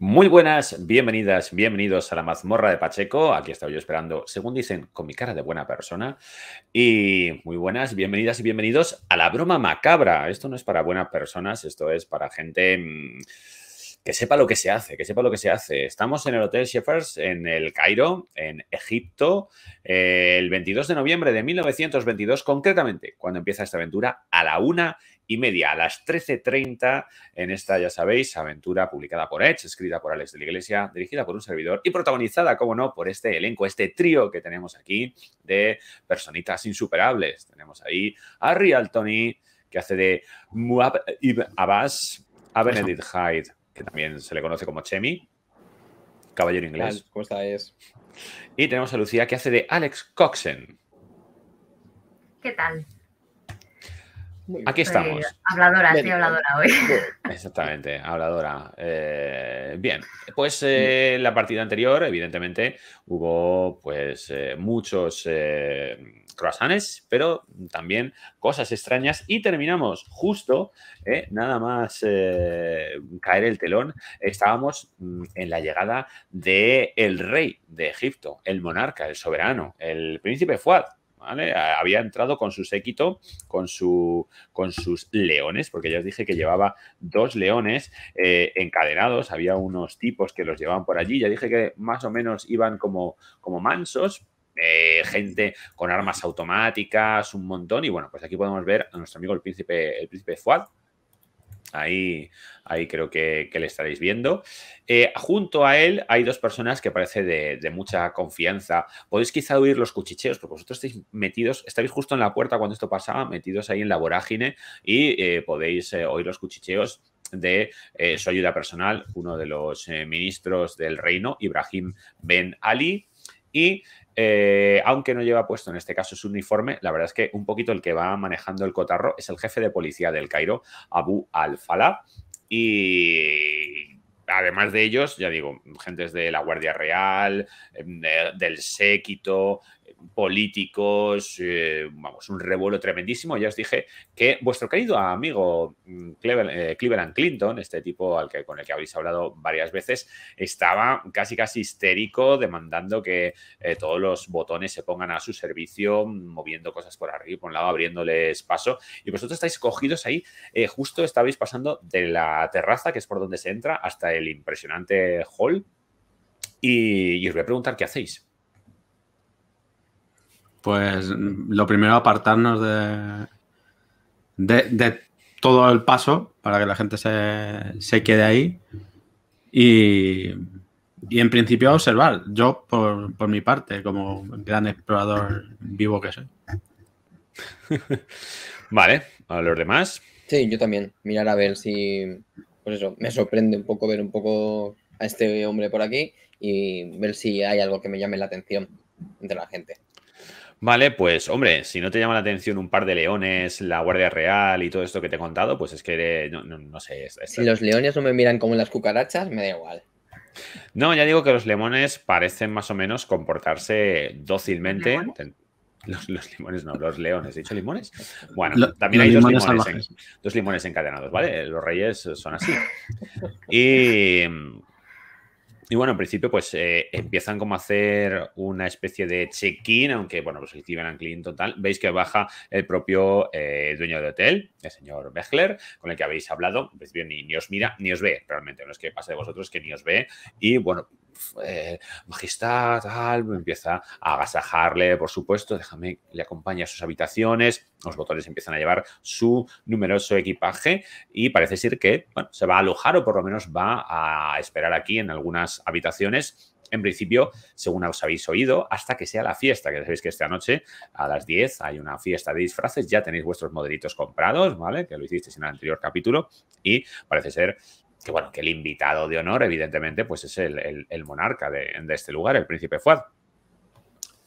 Muy buenas, bienvenidas, bienvenidos a la mazmorra de Pacheco. Aquí estaba yo esperando, según dicen, con mi cara de buena persona. Y muy buenas, bienvenidas y bienvenidos a la broma macabra. Esto no es para buenas personas, esto es para gente mm, que sepa lo que se hace, que sepa lo que se hace. Estamos en el Hotel Shepherds, en el Cairo, en Egipto, eh, el 22 de noviembre de 1922, concretamente, cuando empieza esta aventura, a la una y media, a las 13.30, en esta, ya sabéis, aventura publicada por Edge, escrita por Alex de la Iglesia, dirigida por un servidor y protagonizada, como no, por este elenco, este trío que tenemos aquí de personitas insuperables. Tenemos ahí a Rial Tony, que hace de Muab Abbas, a Benedict Hyde, que también se le conoce como Chemi, caballero inglés. cómo estáis? Y tenemos a Lucía, que hace de Alex Coxen. ¿Qué tal? Aquí estamos. habladora, bien, habladora hoy. Exactamente, habladora. Eh, bien, pues eh, la partida anterior, evidentemente, hubo pues eh, muchos croissants, pero también cosas extrañas. Y terminamos justo, nada más caer el telón, estábamos mm, en la llegada del el rey de Egipto, el monarca, el soberano, el príncipe Fuad había entrado con su séquito, con, su, con sus leones, porque ya os dije que llevaba dos leones eh, encadenados, había unos tipos que los llevaban por allí, ya dije que más o menos iban como, como mansos, eh, gente con armas automáticas, un montón. Y bueno, pues aquí podemos ver a nuestro amigo el príncipe, el príncipe Fuad, Ahí, ahí creo que, le estaréis viendo. Eh, junto a él hay dos personas que parece de, mucha confianza. Podéis quizá oír los cuchicheos, porque vosotros estáis metidos, estáis justo en la puerta cuando esto pasaba, metidos ahí en la vorágine y eh, podéis eh, oír los cuchicheos de su ayuda personal, uno de los ministros del reino, Ibrahim Ben Ali. Y eh, aunque no lleva puesto en este caso su uniforme, la verdad es que un poquito el que va manejando el cotarro es el jefe de policía del Cairo, Abu al-Falah, y además de ellos, ya digo, gentes de la Guardia Real, em, del séquito, políticos, eh, vamos, un revuelo tremendísimo. Ya os dije que vuestro querido amigo mm, eh, Cleveland Clinton, este tipo al que, con el que habéis hablado varias veces, estaba casi casi histérico demandando que eh, todos los botones se pongan a su servicio, moviendo cosas por arriba, por un lado, abriéndoles paso. Y vosotros estáis cogidos ahí, justo estabais pasando de la terraza, que es por donde se entra, hasta el impresionante hall. y os voy a preguntar qué hacéis. Pues lo primero, apartarnos de, de, todo el paso para que la gente se, quede ahí y, en principio observar. Yo, por, por mi parte, como gran explorador vivo que soy. Vale, a los demás. Sí, yo también. Mirar a ver si. Pues eso, me sorprende un poco ver un poco a este hombre por aquí y ver si hay algo que me llame la atención entre la gente. Vale, pues hombre, si no te llama la atención un par de leones, la Guardia Real y todo esto que te he contado, pues es que no, sé. Si los leones no me miran como las cucarachas, me da igual. No, ya digo que los limones parecen más o menos comportarse dócilmente. Los, limones, no, los leones. ¿He dicho limones? Bueno, también hay dos limones encadenados, ¿vale? Los reyes son así. Y y bueno, en principio, pues eh, empiezan como a hacer una especie de check-in, aunque bueno, pues al cliente total. Veis que baja el propio eh, dueño de hotel, el señor Bechler, con el que habéis hablado. En principio, ni, ni, os mira ni os ve realmente. No es que pasa de vosotros, que ni os ve. Y bueno, pues, eh, majestad, empieza a agasajarle, por supuesto, déjame, le acompaña a sus habitaciones, los botones empiezan a llevar su numeroso equipaje y parece ser que se va a alojar o por lo menos va a esperar aquí en algunas habitaciones en principio, según os habéis oído, hasta que sea la fiesta, que sabéis que esta noche a las 10 hay una fiesta de disfraces, ya tenéis vuestros modelitos comprados, ¿vale? Que lo hicisteis en el anterior capítulo y parece ser que bueno, que el invitado de honor, evidentemente, pues es el, monarca de, de, este lugar, el príncipe Fuad.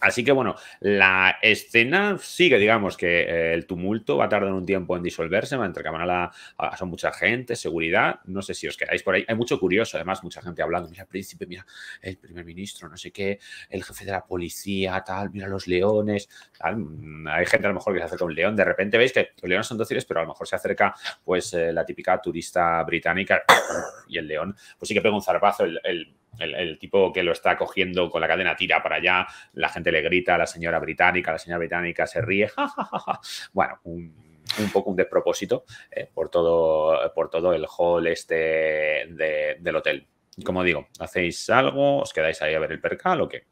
Así que bueno, la escena sigue, digamos que eh, el tumulto va a tardar un tiempo en disolverse, va a entrar cámara a, son mucha gente, seguridad, no sé si os quedáis por ahí, hay mucho curioso, además mucha gente hablando, mira el príncipe, mira el primer ministro, no sé qué, el jefe de la policía, tal, mira los leones, tal. Mm, hay gente a lo mejor que se acerca un león, de repente veis que los leones son dóciles, pero a lo mejor se acerca pues eh, la típica turista británica y el león, pues sí que pega un zarpazo, el el, tipo que lo está cogiendo con la cadena tira para allá, la gente le grita a la señora británica, la señora británica se ríe, Bueno, un, poco un despropósito eh, por, todo, por todo el hall este del hotel. Como digo, ¿hacéis algo? ¿Os quedáis ahí a ver el percal o qué?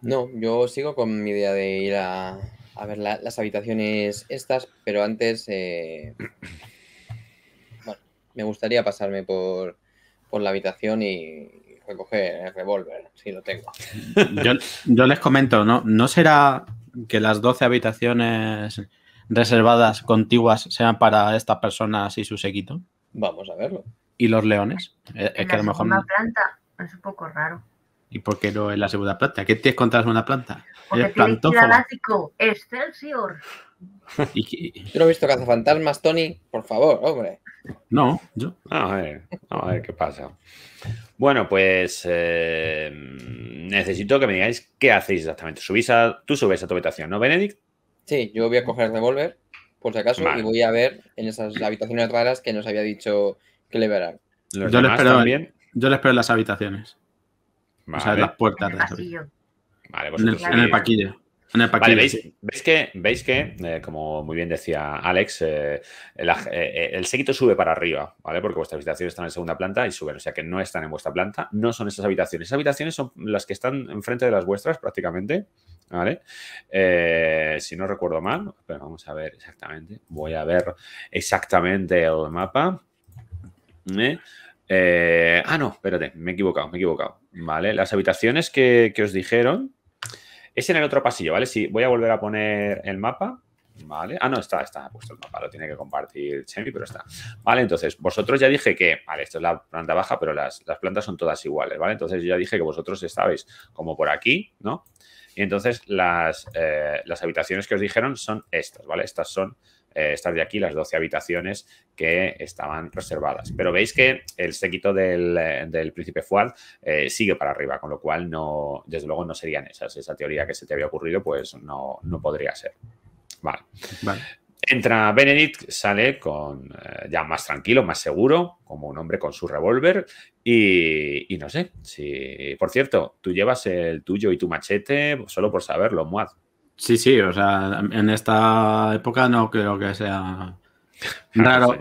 No, yo sigo con mi idea de ir a, ver las habitaciones estas, pero antes... Eh, bueno, me gustaría pasarme por por la habitación y recoger el revólver, si lo tengo. Yo, les comento, ¿no? ¿no será que las 12 habitaciones reservadas contiguas sean para estas personas y su sequito Vamos a verlo. ¿Y los leones? Eh, es que a lo mejor... es un poco raro. ¿Y por qué no en la segunda planta? ¿Qué tienes contra la segunda planta? Porque tienes ¡Excelsior! ¿Y yo no he visto cazafantasmas, Tony. Por favor, hombre. No, yo. A ver, a ver qué pasa. Bueno, pues eh, necesito que me digáis qué hacéis exactamente. Subís a, tú subes a tu habitación, ¿no, Benedict? Sí, yo voy a coger el revólver, por si acaso, y voy a ver en esas habitaciones raras que nos había dicho que le verán. Yo le espero, Yo le espero en las habitaciones. O sea, en las el, paquillo. ¿veis, que, veis que eh, como muy bien decía Alex, eh, eh, el séquito sube para arriba, ¿vale? Porque vuestras habitaciones están en la segunda planta y suben, o sea que no están en vuestra planta, no son esas habitaciones. Esas habitaciones son las que están enfrente de las vuestras prácticamente, ¿vale? si no recuerdo mal, pero vamos a ver exactamente, voy a ver exactamente el mapa. ¿eh? Eh, ah, no, espérate, me he equivocado, me he equivocado. Vale, las habitaciones que, que os dijeron es en el otro pasillo, ¿vale? Sí, voy a volver a poner el mapa. Vale. Ah, no, está, está puesto el mapa, lo tiene que compartir Chemi, pero está. Vale, entonces, vosotros ya dije que, vale, esto es la planta baja, pero las, plantas son todas iguales, ¿vale? Entonces yo ya dije que vosotros estabais como por aquí, ¿no? Y entonces las, eh, las habitaciones que os dijeron son estas, ¿vale? Estas son eh, estar de aquí, las 12 habitaciones que estaban reservadas. Pero veis que el séquito del, eh, príncipe Fuad eh, sigue para arriba, con lo cual no, desde luego no serían esas. Esa teoría que se te había ocurrido, pues no, no podría ser. Vale. Entra Benedict, sale con ya más tranquilo, más seguro, como un hombre con su revólver. Y, y, no sé si. Por cierto, tú llevas el tuyo y tu machete solo por saberlo, Muad. Sí, sí, o sea, en esta época no creo que sea raro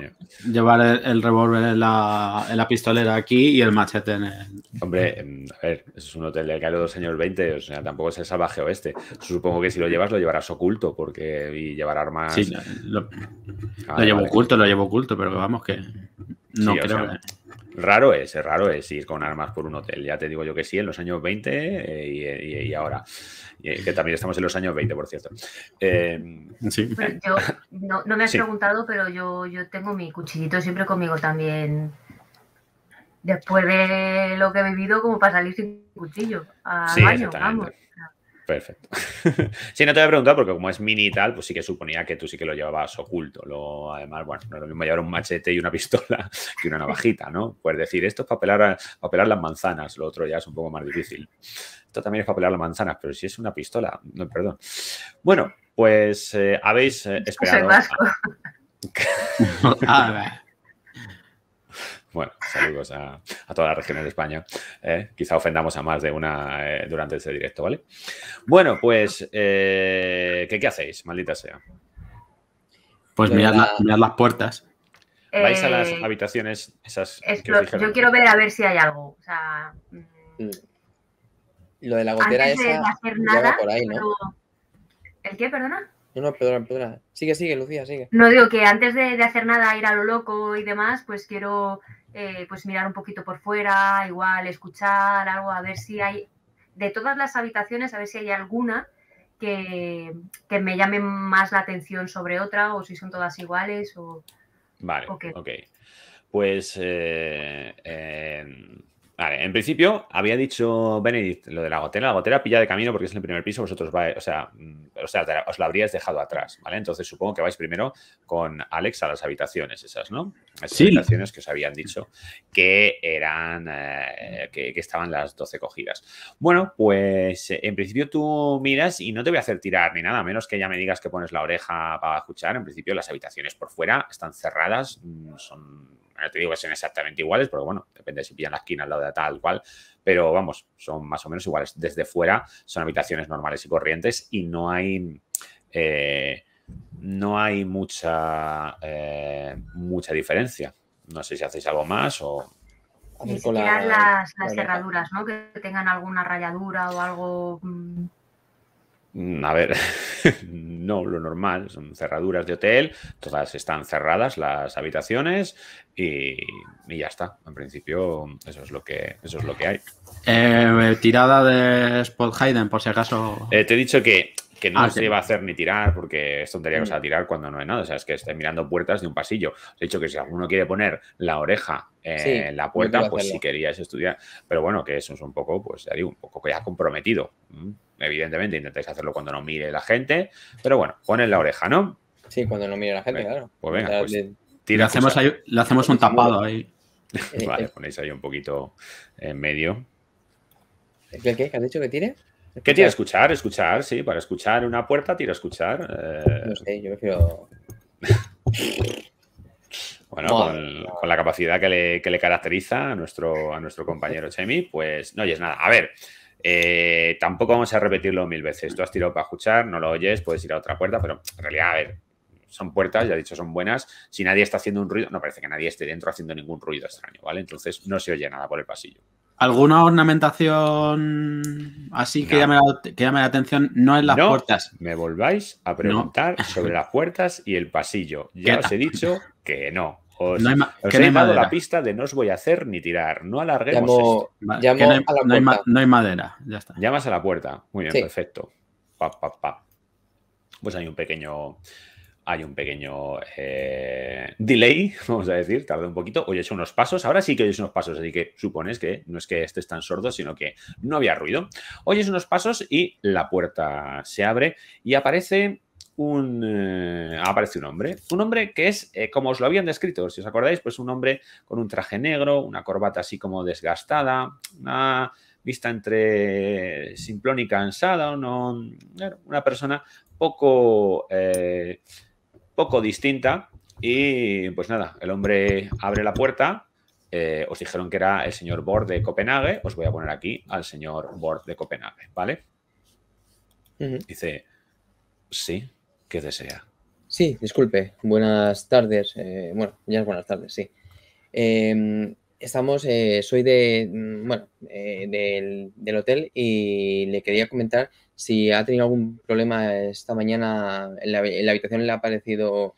llevar el, revólver en la, pistolera aquí y el machete en el... Hombre, em, a ver, es un hotel del de los años 20, o sea, tampoco es el salvaje oeste. Supongo que si lo llevas, lo llevarás oculto, porque y llevar armas... Sí, lo, ah, llevo oculto, lo llevo oculto, pero vamos que no creo... Raro es, raro es ir con armas por un hotel. Ya te digo yo que sí, en los años 20 eh, eh, y, ahora. Eh, que también estamos en los años 20, por cierto. yo, no, me has preguntado, pero yo, yo tengo mi cuchillito siempre conmigo también. Después de lo que he vivido, como para salir sin cuchillo. sí, baño, vamos. Perfecto. sí, no te voy a porque como es mini y tal, pues sí que suponía que tú sí que lo llevabas oculto. Lo, además, bueno, no es lo mismo llevar un machete y una pistola que una navajita, ¿no? Puedes decir, esto es para pelar, las manzanas, lo otro ya es un poco más difícil. Esto también es para pelar las manzanas, pero si es una pistola, no, perdón. Bueno, pues eh, habéis eh, esperado... A... Bueno, saludos a, todas las regiones de España. ¿eh? quizá ofendamos a más de una eh, durante ese directo, ¿vale? Bueno, pues, eh, ¿qué, hacéis, maldita sea? Pues mirad, las puertas. Vais a las habitaciones esas que Yo quiero ver a ver si hay algo. Mm. Lo de la gotera Antes De hacer nada, ¿El qué, perdona? No, no, perdona, perdona. Sigue, sigue, Lucía, sigue. No digo que antes de, hacer nada, ir a lo loco y demás, pues quiero eh, pues mirar un poquito por fuera, igual escuchar algo, a ver si hay, de todas las habitaciones, a ver si hay alguna que, me llame más la atención sobre otra o si son todas iguales o... Vale, ok. Pues eh, Vale, en principio había dicho Benedict lo de la gotera. La gotera pilla de camino porque es en el primer piso, vosotros vais, o sea, mm, os la habríais dejado atrás, ¿vale? Entonces supongo que vais primero con Alex a las habitaciones esas, ¿no? Esas habitaciones que os habían dicho que eran, eh, que, estaban las 12 cogidas. Bueno, pues en principio tú miras y no te voy a hacer tirar ni nada, a menos que ya me digas que pones la oreja para escuchar. En principio las habitaciones por fuera están cerradas, mm, son no te digo que sean exactamente iguales, porque bueno, depende si pillan la esquina al lado de tal cual, pero vamos, son más o menos iguales. Desde fuera son habitaciones normales y corrientes y no hay... Eh, no hay mucha, eh, mucha diferencia. No sé si hacéis algo más o... las, cerraduras, ¿no? Que tengan alguna rayadura o algo mm, Mm, a ver, no, lo normal, son cerraduras de hotel, todas están cerradas las habitaciones y, ya está. En principio, eso es lo que, eso es lo que hay. Eh, tirada de Spot Hayden, por si acaso. Eh, te he dicho que, no ah, se iba a hacer ni tirar, porque esto tendría que mm. tirar cuando no hay nada. O sea, es que esté mirando puertas de un pasillo. Os he dicho que si alguno quiere poner la oreja en la puerta, pues si querías estudiar. Pero bueno, que eso es un poco, pues ya digo, un poco ya comprometido. Mm. Evidentemente intentáis hacerlo cuando no mire la gente, pero bueno, ponen la oreja, ¿no? Sí, cuando no mire la gente, claro. Pues venga, pues Le hacemos, un pues tapado ahí. Eh, vale, eh. ponéis ahí un poquito en medio. ¿Qué? qué? ¿Has dicho que tiene? ¿Qué tiene? Escuchar, escuchar, sí. Para escuchar una puerta, tira escuchar. Eh. No sé, yo prefiero... bueno, con, la capacidad que le, caracteriza a nuestro, a nuestro compañero Chemi, pues no oyes nada. A ver, eh, tampoco vamos a repetirlo mil veces. Tú has tirado para escuchar, no lo oyes, puedes ir a otra puerta, pero en realidad, a ver, son puertas, ya he dicho, son buenas. Si nadie está haciendo un ruido, no parece que nadie esté dentro haciendo ningún ruido extraño, ¿vale? Entonces no se oye nada por el pasillo. ¿Alguna ornamentación así que, llame la, atención? No en las puertas. Me volváis a preguntar sobre las puertas y el pasillo. Ya os he dicho que no. Os, he no la pista de no os voy a hacer ni tirar. No alarguemos esto. no, hay, madera. Ya está. Llamas a la puerta. Muy bien, perfecto. Pues hay un pequeño. Hay un pequeño eh, delay, vamos a decir, tarda un poquito. Hoy he hecho unos pasos, ahora sí que oyes unos pasos, así que supones que no es que estés tan sordo, sino que no había ruido. Oyes unos pasos y la puerta se abre y aparece un... Eh, aparece un hombre. Un hombre que es, eh, como os lo habían descrito, si os acordáis, pues un hombre con un traje negro, una corbata así como desgastada, una vista entre simplón y cansada, no, una persona poco, eh, poco distinta. Y pues nada, el hombre abre la puerta. os dijeron que era el señor Bord de Copenhague. Os voy a poner aquí al señor Bord de Copenhague, ¿vale? Dice, sí, que desea. Sí, disculpe. Buenas tardes. Eh, bueno, ya es buenas tardes, sí. Em, estamos, eh, soy de, mm, bueno, eh, del, hotel y le quería comentar si ha tenido algún problema esta mañana en la, habitación le ha parecido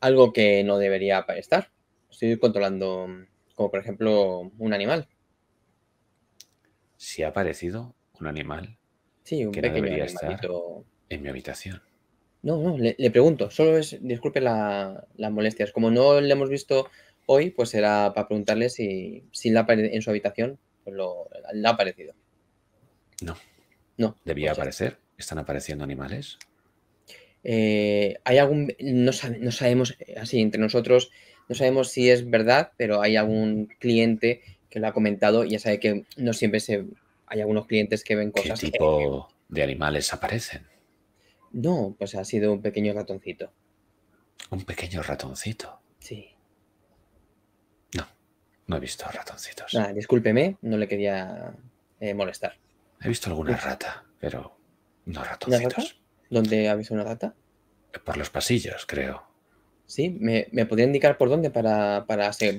algo que no debería estar. Estoy controlando, como por ejemplo, un animal. Si ha aparecido un animal sí, un que pequeño no estar en mi habitación. No, no, le, pregunto, solo es, disculpe la, las molestias. Como no le hemos visto hoy, pues era para preguntarle si, en su habitación pues lo, le ha aparecido. No. No. ¿Debía pues aparecer? ¿Están apareciendo animales? Eh, hay algún. No, sabemos, eh, así entre nosotros, no sabemos si es verdad, pero hay algún cliente que lo ha comentado y ya sabe que no siempre se. Hay algunos clientes que ven cosas. ¿Qué tipo de animales aparecen? No, pues ha sido un pequeño ratoncito. ¿Un pequeño ratoncito? Sí. No, no he visto ratoncitos. discúlpeme, no le quería eh, molestar. He visto alguna rata, pero no ratoncitos. ¿Dónde ha visto una rata? Por los pasillos, creo. Sí, ¿me, me podría indicar por dónde para,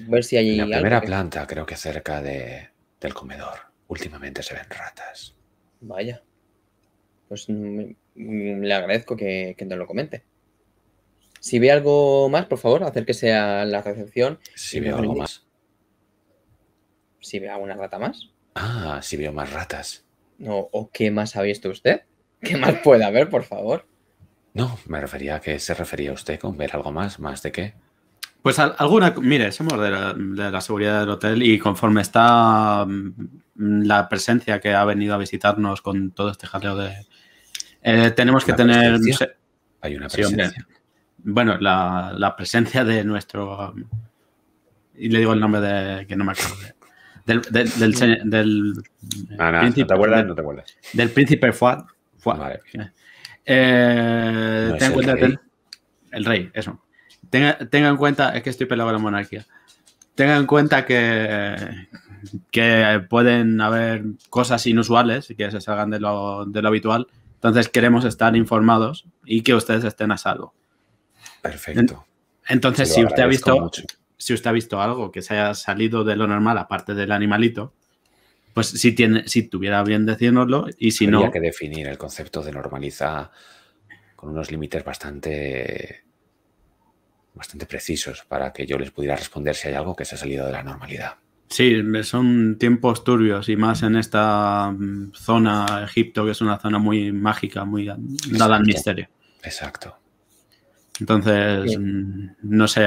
ver si hay. En la primera planta, creo que cerca de, del comedor. Últimamente se ven ratas. Vaya. Pues me, mm, Mm, le agradezco que, nos lo comente. Si ve algo más, por favor, acérquese a la recepción. Si veo algo más. Si ve alguna rata más. Ah, si veo más ratas. No, ¿o qué más ha visto usted? ¿Qué más puede haber, por favor? No, me refería a que se refería usted con ver algo más, más de qué. Pues alguna, mire, somos de la, de la seguridad del hotel y conforme está mm, la presencia que ha venido a visitarnos con todo este jaleo de, eh, tenemos que tener... Hay una presencia. bueno, la, presencia de nuestro... Y le digo el nombre de... que no me acuerdo. del, del, ah, príncipe, te acuerdas, no te acuerdas. Del príncipe Fuad. Fuad. Vale. Eh, el rey. eso. Tenga, en cuenta... Es que estoy pelado de la monarquía. Tenga en cuenta que, que pueden haber cosas inusuales y que se salgan de lo, de lo habitual entonces queremos estar informados y que ustedes estén a salvo. Perfecto. Entonces, si usted ha visto... si usted ha visto algo que se haya salido de lo normal, aparte del animalito, pues si, tiene, si tuviera bien decírnoslo y si no... Tendría que definir el concepto de normaliza con unos límites bastante, bastante precisos para que yo les pudiera responder si hay algo que se ha salido de la normalidad. Sí, son tiempos turbios y más en esta mm, zona, Egipto, que es una zona muy mágica, muy nada misterio. Exacto. Entonces, mm, no sé,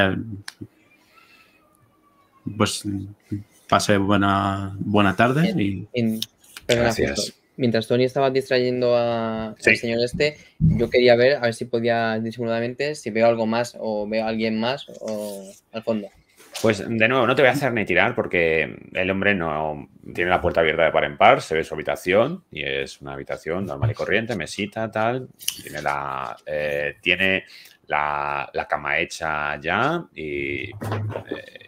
pues pase buena, buena tarde y... Gracias. Mientras Tony estaba distrayendo al señor este, yo quería ver, a ver si podía disimuladamente, si veo algo más o veo a alguien más o al fondo. Pues de nuevo, no te voy a hacer ni tirar porque el hombre no tiene la puerta abierta de par en par, se ve su habitación y es una habitación normal y corriente, mesita, tal. Tiene la, eh, tiene la, cama hecha ya eh,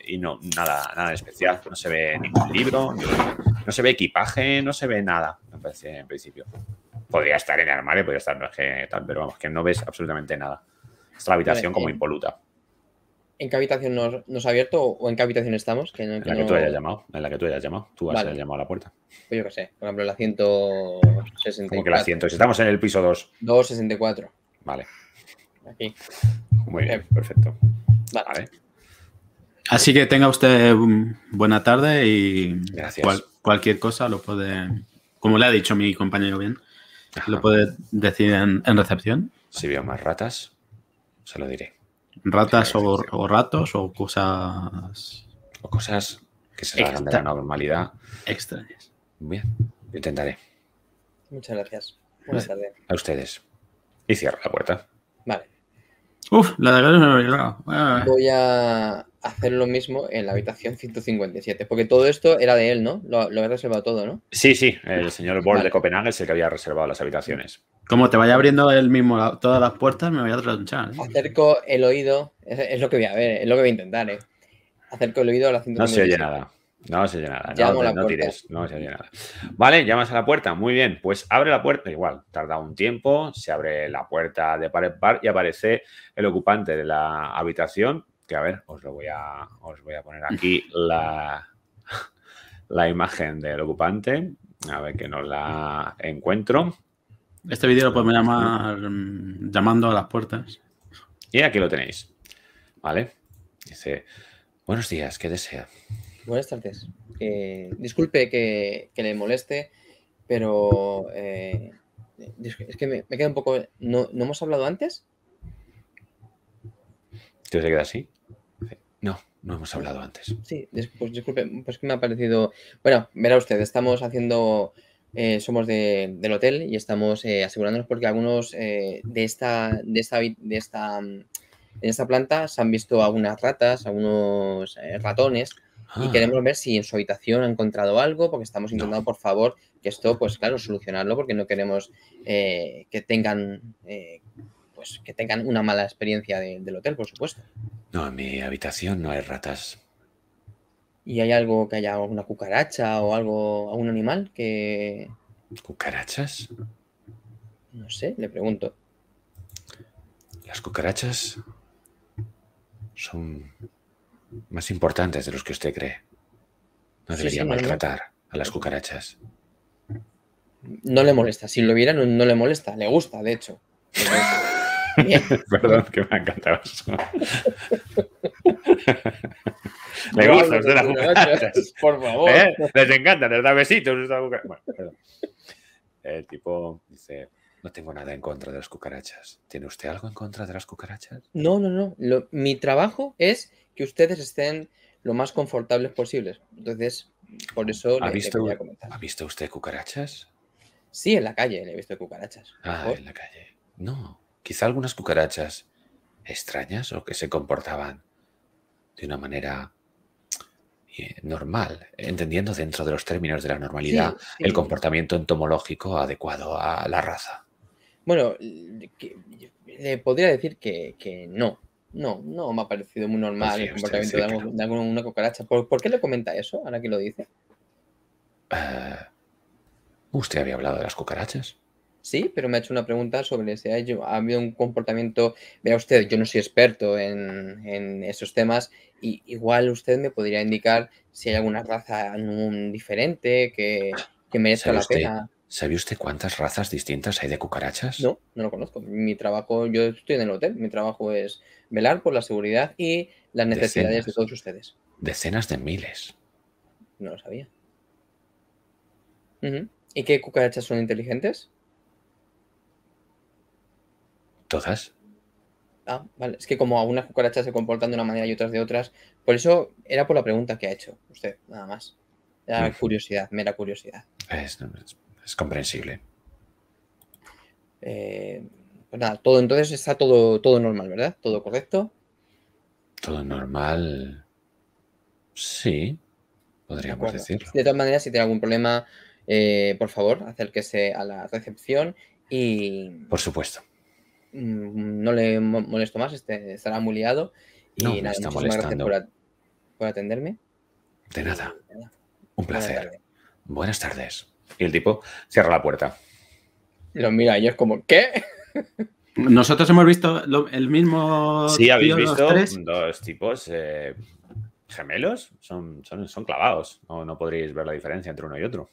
y, no, nada, nada especial. No se ve ningún libro, no se ve equipaje, no se ve nada, me parece en principio. Podría estar en el armario, podría estar en el tal, pero vamos, que no ves absolutamente nada. Está la habitación como eh. impoluta. ¿En qué habitación nos, ha abierto o en qué habitación estamos? en, la que tú hayas llamado, en la que tú hayas llamado. Tú has llamado a la puerta. Pues yo qué sé, por ejemplo, la 164. Como que la 164. Estamos en el piso 2. 264. Vale. Aquí. Muy bien, perfecto. Vale. Así que tenga usted buena tarde y cualquier cosa lo puede, como le ha dicho mi compañero bien, lo puede decir en, en recepción. Si veo más ratas, se lo diré ratas o, ratos o cosas. O cosas que se salgan de la normalidad. Extrañas. Bien, intentaré. Muchas gracias. Buenas tardes. A ustedes. Y cierro la puerta. Vale. Uf, la de acá no ah. Voy a hacer lo mismo en la habitación 157, porque todo esto era de él, ¿no? Lo, había reservado todo, ¿no? Sí, sí, el señor Borg de Copenhague es el que había reservado las habitaciones. Como te vaya abriendo él mismo todas las puertas, me voy a tronchar. ¿eh? Acerco el oído, es, lo que voy a ver, es lo que voy a intentar, ¿eh? Acerco el oído a la cintura. No se oye nada. No se oye nada. no, no se oye nada. Vale, llamas a la puerta. Muy bien, pues abre la puerta. Igual, tarda un tiempo, se abre la puerta de par en par y aparece el ocupante de la habitación. Que a ver, os lo voy a, voy a poner aquí la, la imagen del ocupante. A ver que no la encuentro. Este vídeo lo podemos llamar mm, llamando a las puertas. Y aquí lo tenéis. Vale. Dice, buenos días, ¿qué desea? Buenas tardes. Eh, disculpe que, le moleste, pero eh, es que me, queda un poco... ¿No, hemos hablado antes? ¿Te queda así? No, no hemos hablado antes. Sí, pues disculpe, pues que me ha parecido... Bueno, verá usted, estamos haciendo eh, somos del hotel y estamos eh, asegurándonos porque algunos eh, de, esta, de, esta, mm, esta, planta se han visto algunas ratas, algunos ratones y ah. queremos ver si en su habitación ha encontrado algo porque estamos intentando, por favor, que esto, pues claro, solucionarlo porque no queremos que tengan... Pues, que tengan una mala experiencia del hotel, por supuesto. No, en mi habitación no hay ratas y hay algo que haya una cucaracha o algo, algún animal que. ¿Cucarachas? No sé, le pregunto. Las cucarachas son más importantes de los que usted cree. No debería maltratar a las cucarachas. No le molesta. Si lo vieran no le molesta. Le gusta, de hecho. Perdón, que me ha encantado eso. las cucarachas. Por favor. ¿Eh? Les encanta, les da besitos. El tipo dice, no tengo nada en contra de las cucarachas. ¿Tiene usted algo en contra de las cucarachas? No, no, no. mi trabajo es que ustedes estén lo más confortables posibles. Entonces, por eso... ¿Ha, visto, ¿ha visto usted cucarachas? Sí, en la calle le he visto cucarachas. Ah, en la calle. No, quizá algunas cucarachas extrañas o que se comportaban de una manera eh, normal, entendiendo dentro de los términos de la normalidad el comportamiento entomológico adecuado a la raza. Bueno, le podría decir que, no. No, no me ha parecido muy normal el comportamiento de, alguna, cucaracha. ¿Por, qué le comenta eso ahora que lo dice? Eh, ¿Usted había hablado de las cucarachas? Sí, pero me ha hecho una pregunta sobre si ha, habido un comportamiento. Vea usted, yo no soy experto en, esos temas, y igual usted me podría indicar si hay alguna raza diferente que, merezca la pena. ¿Sabe usted cuántas razas distintas hay de cucarachas? No, no lo conozco. Mi trabajo, yo estoy en el hotel, mi trabajo es velar por la seguridad y las necesidades de todos ustedes. Decenas de miles. No lo sabía. ¿Y qué cucarachas son inteligentes? Todas. Ah, vale. Es que como algunas cucarachas se comportan de una manera y otras de otras. Por eso era por la pregunta que ha hecho usted, nada más. Era curiosidad, mera curiosidad. Es, comprensible. Eh, pues nada, todo entonces está todo, todo normal, ¿verdad? ¿Todo correcto? Todo normal. Sí, podríamos decirlo. De todas maneras, si tiene algún problema, eh, por favor, acérquese a la recepción y. Por supuesto. Mm, no le molesto más, este, estará muy Y no, nada, está gracias por, atenderme. De nada. Un placer. Buenas tardes. Y el tipo cierra la puerta. Los mira, y es como, ¿qué? Nosotros hemos visto el mismo. Sí, habéis visto dos tipos eh, gemelos. Son, son, son clavados. no podréis ver la diferencia entre uno y otro.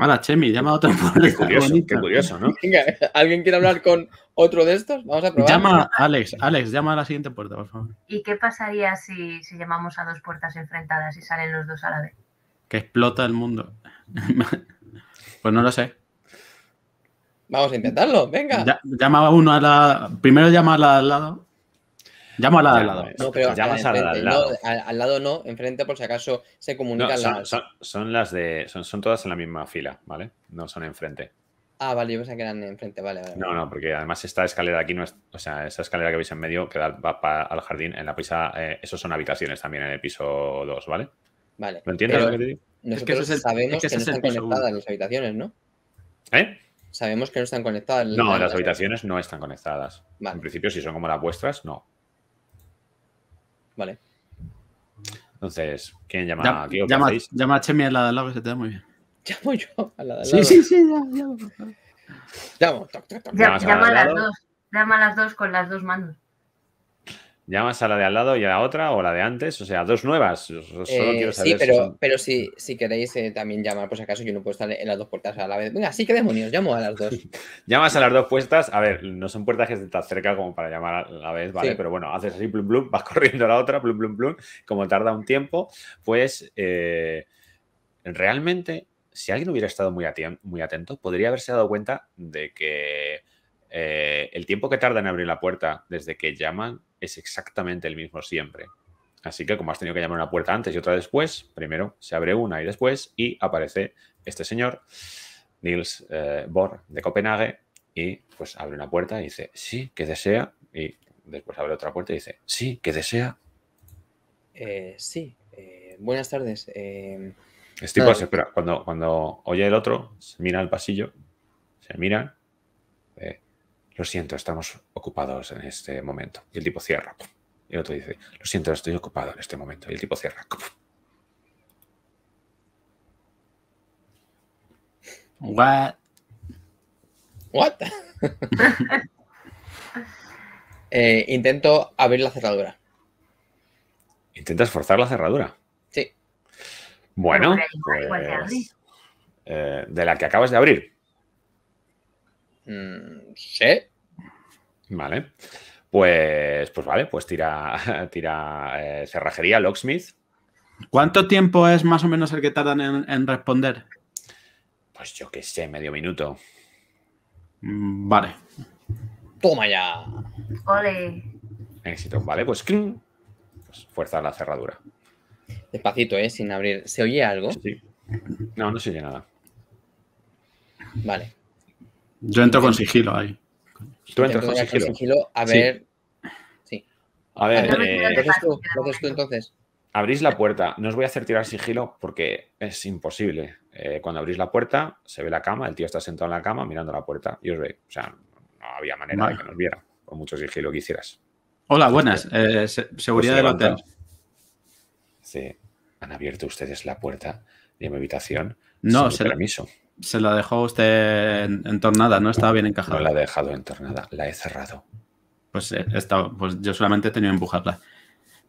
Hola, Chemi, llama a otra puerta. qué curioso, ¿no? Venga, ¿alguien quiere hablar con otro de estos? Vamos a probar. Llama a Alex, Alex, llama a la siguiente puerta, por favor. ¿Y qué pasaría si, llamamos a dos puertas enfrentadas y salen los dos a la vez? Que explota el mundo. pues no lo sé. Vamos a intentarlo, venga. llamaba uno a la. Primero llama al lado Llamo al lado. al lado. No, pero al, lado. No, enfrente por si acaso se comunican son, las... Son, las de... Son, son todas en la misma fila, ¿vale? No son enfrente. Ah, vale, yo pensaba que eran enfrente, vale, No, no, porque además esta escalera aquí no es, o sea, esa escalera que veis en medio que va para al jardín, en la prisa, eh, esos son habitaciones también en el piso 2, ¿vale? Vale. ¿Lo entiendes lo que te digo? sabemos que, no están conectadas las habitaciones, ¿no? ¿Eh? Sabemos que no están conectadas. No, las habitaciones no están conectadas. En principio, si son como las vuestras, no. Vale. Entonces, ¿quién llama aquí? Llama, llama a Chemi al lado del lado que se te da muy bien. Llamo yo a la del lado. Sí, sí, sí, ya, Llamo, llamo, toc, toc, toc. llama a las dos. Llama a las dos con las dos manos llamas a la de al lado y a la otra o la de antes, o sea, dos nuevas. Solo eh, quiero saber sí, pero, si pero si, si queréis eh, también llamar, pues acaso, yo no puedo estar en las dos puertas a la vez. Venga, sí, que demonios, llamo a las dos. llamas a las dos puertas, a ver, no son puertas que estén tan cerca como para llamar a la vez, ¿vale? Pero bueno, haces así, plum, plum, vas corriendo a la otra, plum, plum, plum, como tarda un tiempo, pues eh, realmente, si alguien hubiera estado muy, muy atento, podría haberse dado cuenta de que... el tiempo que tarda en abrir la puerta desde que llaman es exactamente el mismo siempre. Así que como has tenido que llamar una puerta antes y otra después, primero se abre una y después y aparece este señor, Niels eh, Bor de Copenhague, y pues abre una puerta y dice, sí, que desea, y después abre otra puerta y dice, sí, que desea. Eh, sí, eh, buenas tardes. Em, es este tipo, cuando, cuando oye el otro, se mira al pasillo, se mira, lo siento, estamos ocupados en este momento. Y el tipo cierra. Y el otro dice, lo siento, estoy ocupado en este momento. Y el tipo cierra. What? What? Eh, intento abrir la cerradura. ¿Intentas forzar la cerradura? Sí. Bueno, pues, eh, de la que acabas de abrir sé mm, sí. Vale. Pues, pues vale, pues tira, tira eh, cerrajería, locksmith. ¿Cuánto tiempo es más o menos el que tardan en, responder? Pues yo que sé, medio minuto. Mm, vale. Toma ya. Ole. Éxito. Vale, pues, pues fuerza la cerradura. Despacito, ¿eh? Sin abrir. ¿Se oye algo? Sí. No, no se oye nada. Vale. Yo entro con sigilo ahí. Tú entras con sigilo. A ver. Sí. A ver. Eh, tú? entonces? Abrís la puerta. No os voy a hacer tirar sigilo porque es imposible. Eh, cuando abrís la puerta, se ve la cama. El tío está sentado en la cama mirando la puerta y os ve. O sea, no había manera de que nos viera. Con mucho sigilo que hicieras. Hola, buenas. Eh, seguridad del hotel. Pues sí. Han abierto ustedes la puerta de mi habitación. No, sin permiso se la dejó usted entornada, ¿no? Estaba bien encajada. No la he dejado entornada, la he cerrado. Pues, eh, pues yo solamente he tenido que empujarla.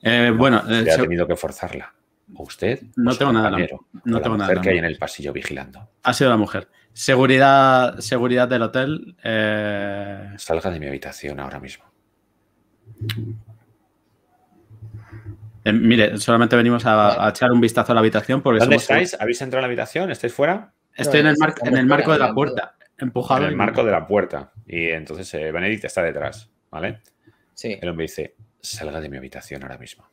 Eh, bueno, he eh, ha tenido que forzarla. usted? No tengo nada. no tengo nada. que hay en el pasillo vigilando. Ha sido la mujer. Seguridad, seguridad del hotel. Salga de mi habitación ahora mismo. mire, solamente venimos a, echar un vistazo a la habitación porque. ¿Dónde estáis? ¿Habéis entrado a la habitación? ¿Estáis fuera? Estoy en el, marco de la puerta, empujado. En el marco de la puerta. Y entonces eh, Benedict está detrás, ¿vale? Sí. El hombre dice, salga de mi habitación ahora mismo.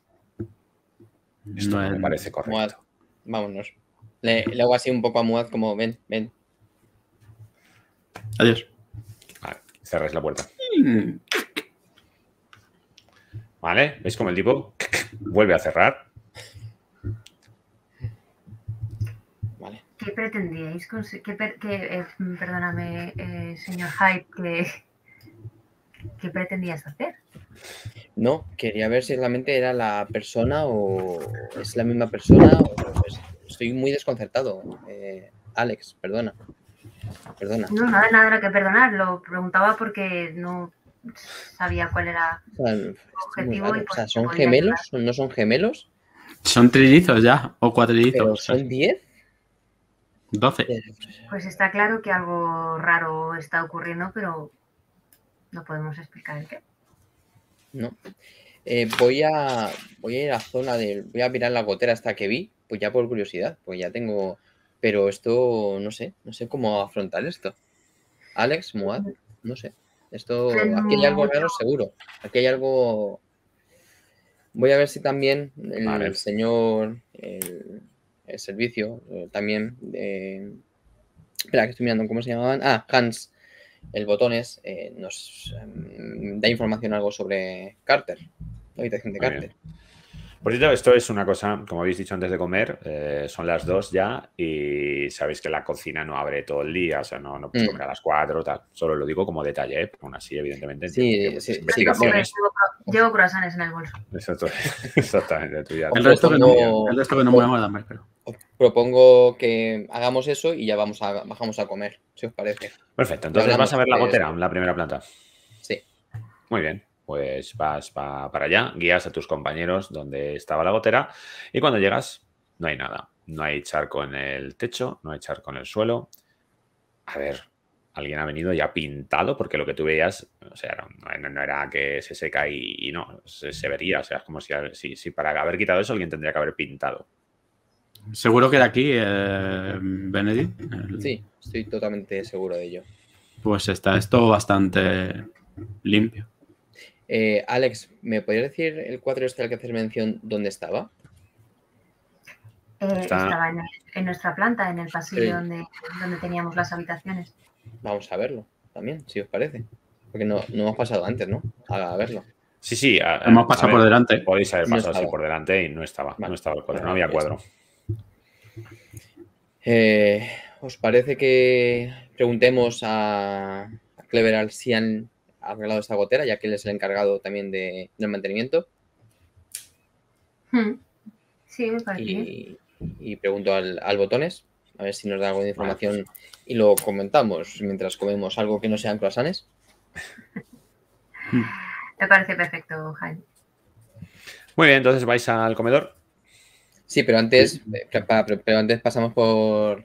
Esto no, me parece correcto. vámonos. Le, hago así un poco a Muad como, ven, ven. Adiós. Vale, la puerta. Mm. ¿Vale? ¿Veis como el tipo vuelve a cerrar? ¿Qué pretendíais? Eh, eh, que, perdóname, señor Hype. ¿qué pretendías hacer? No, quería ver si realmente era la persona o es la misma persona. Pues, estoy muy desconcertado. Eh, Alex, perdona. Perdona. No, nada, nada que perdonar. Lo preguntaba porque no sabía cuál era el objetivo. ¿Son gemelos? ¿No son gemelos? Son trillizos ya, o cuadrillizos. ¿Son diez? 12. Eh, pues está claro que algo raro está ocurriendo, pero no podemos explicar el qué. No. Eh, voy, a, voy a ir a la zona del. Voy a mirar la gotera hasta que vi, pues ya por curiosidad, pues ya tengo. Pero esto, no sé, no sé cómo afrontar esto. Alex, Muad, no sé. Esto, pues aquí hay algo raro seguro. Aquí hay algo. Voy a ver si también el, señor, el el eh, servicio eh, también. de espera, que estoy mirando cómo se llamaban. Ah, Hans, el botones, eh, nos em, da información algo sobre Carter, la habitación de Carter. Por cierto, esto es una cosa, como habéis dicho antes de comer, eh, son las dos ya y sabéis que la cocina no abre todo el día, o sea, no, no puedes mm. comer a las cuatro tal. Solo lo digo como detalle, aún así, evidentemente. Sí, sí, sí, sí, Llevo croissants en el bolso. exactamente. El, resto que no, el a dar, pero. Propongo que hagamos eso y ya vamos a, bajamos a comer, si os parece. Perfecto, entonces vas a ver la gotera, la primera planta. Sí. Muy bien pues vas para allá, guías a tus compañeros donde estaba la gotera y cuando llegas no hay nada. No hay charco en el techo, no hay charco en el suelo. A ver, alguien ha venido y ha pintado, porque lo que tú veías, o sea, no, era que se seca y, no, se, vería. O sea, es como si, para haber quitado eso alguien tendría que haber pintado. Seguro que era aquí, eh, Benedict. Sí, estoy totalmente seguro de ello. Pues está esto bastante limpio. Eh, Alex, ¿me podrías decir el cuadro este al que haces mención dónde estaba? Eh, estaba en, nuestra planta, en el pasillo donde, donde teníamos las habitaciones vamos a verlo también, si os parece. Porque no, hemos pasado antes, ¿no? A, verlo. Sí, sí. hemos pasado por delante. Podéis haber pasado así por delante y no estaba. No estaba el cuadro, no había cuadro. Eh, ¿Os parece que preguntemos a Cleveral si han arreglado esta gotera, ya que él es el encargado también de, del mantenimiento? Hmm. Sí, me parece. Y, pregunto al Botones a ver si nos da alguna ah, pues información y lo comentamos mientras comemos algo que no sean croissants. Me parece perfecto, Jaime. Muy bien, entonces vais al comedor. Sí, pero antes, eh, pero antes pasamos por,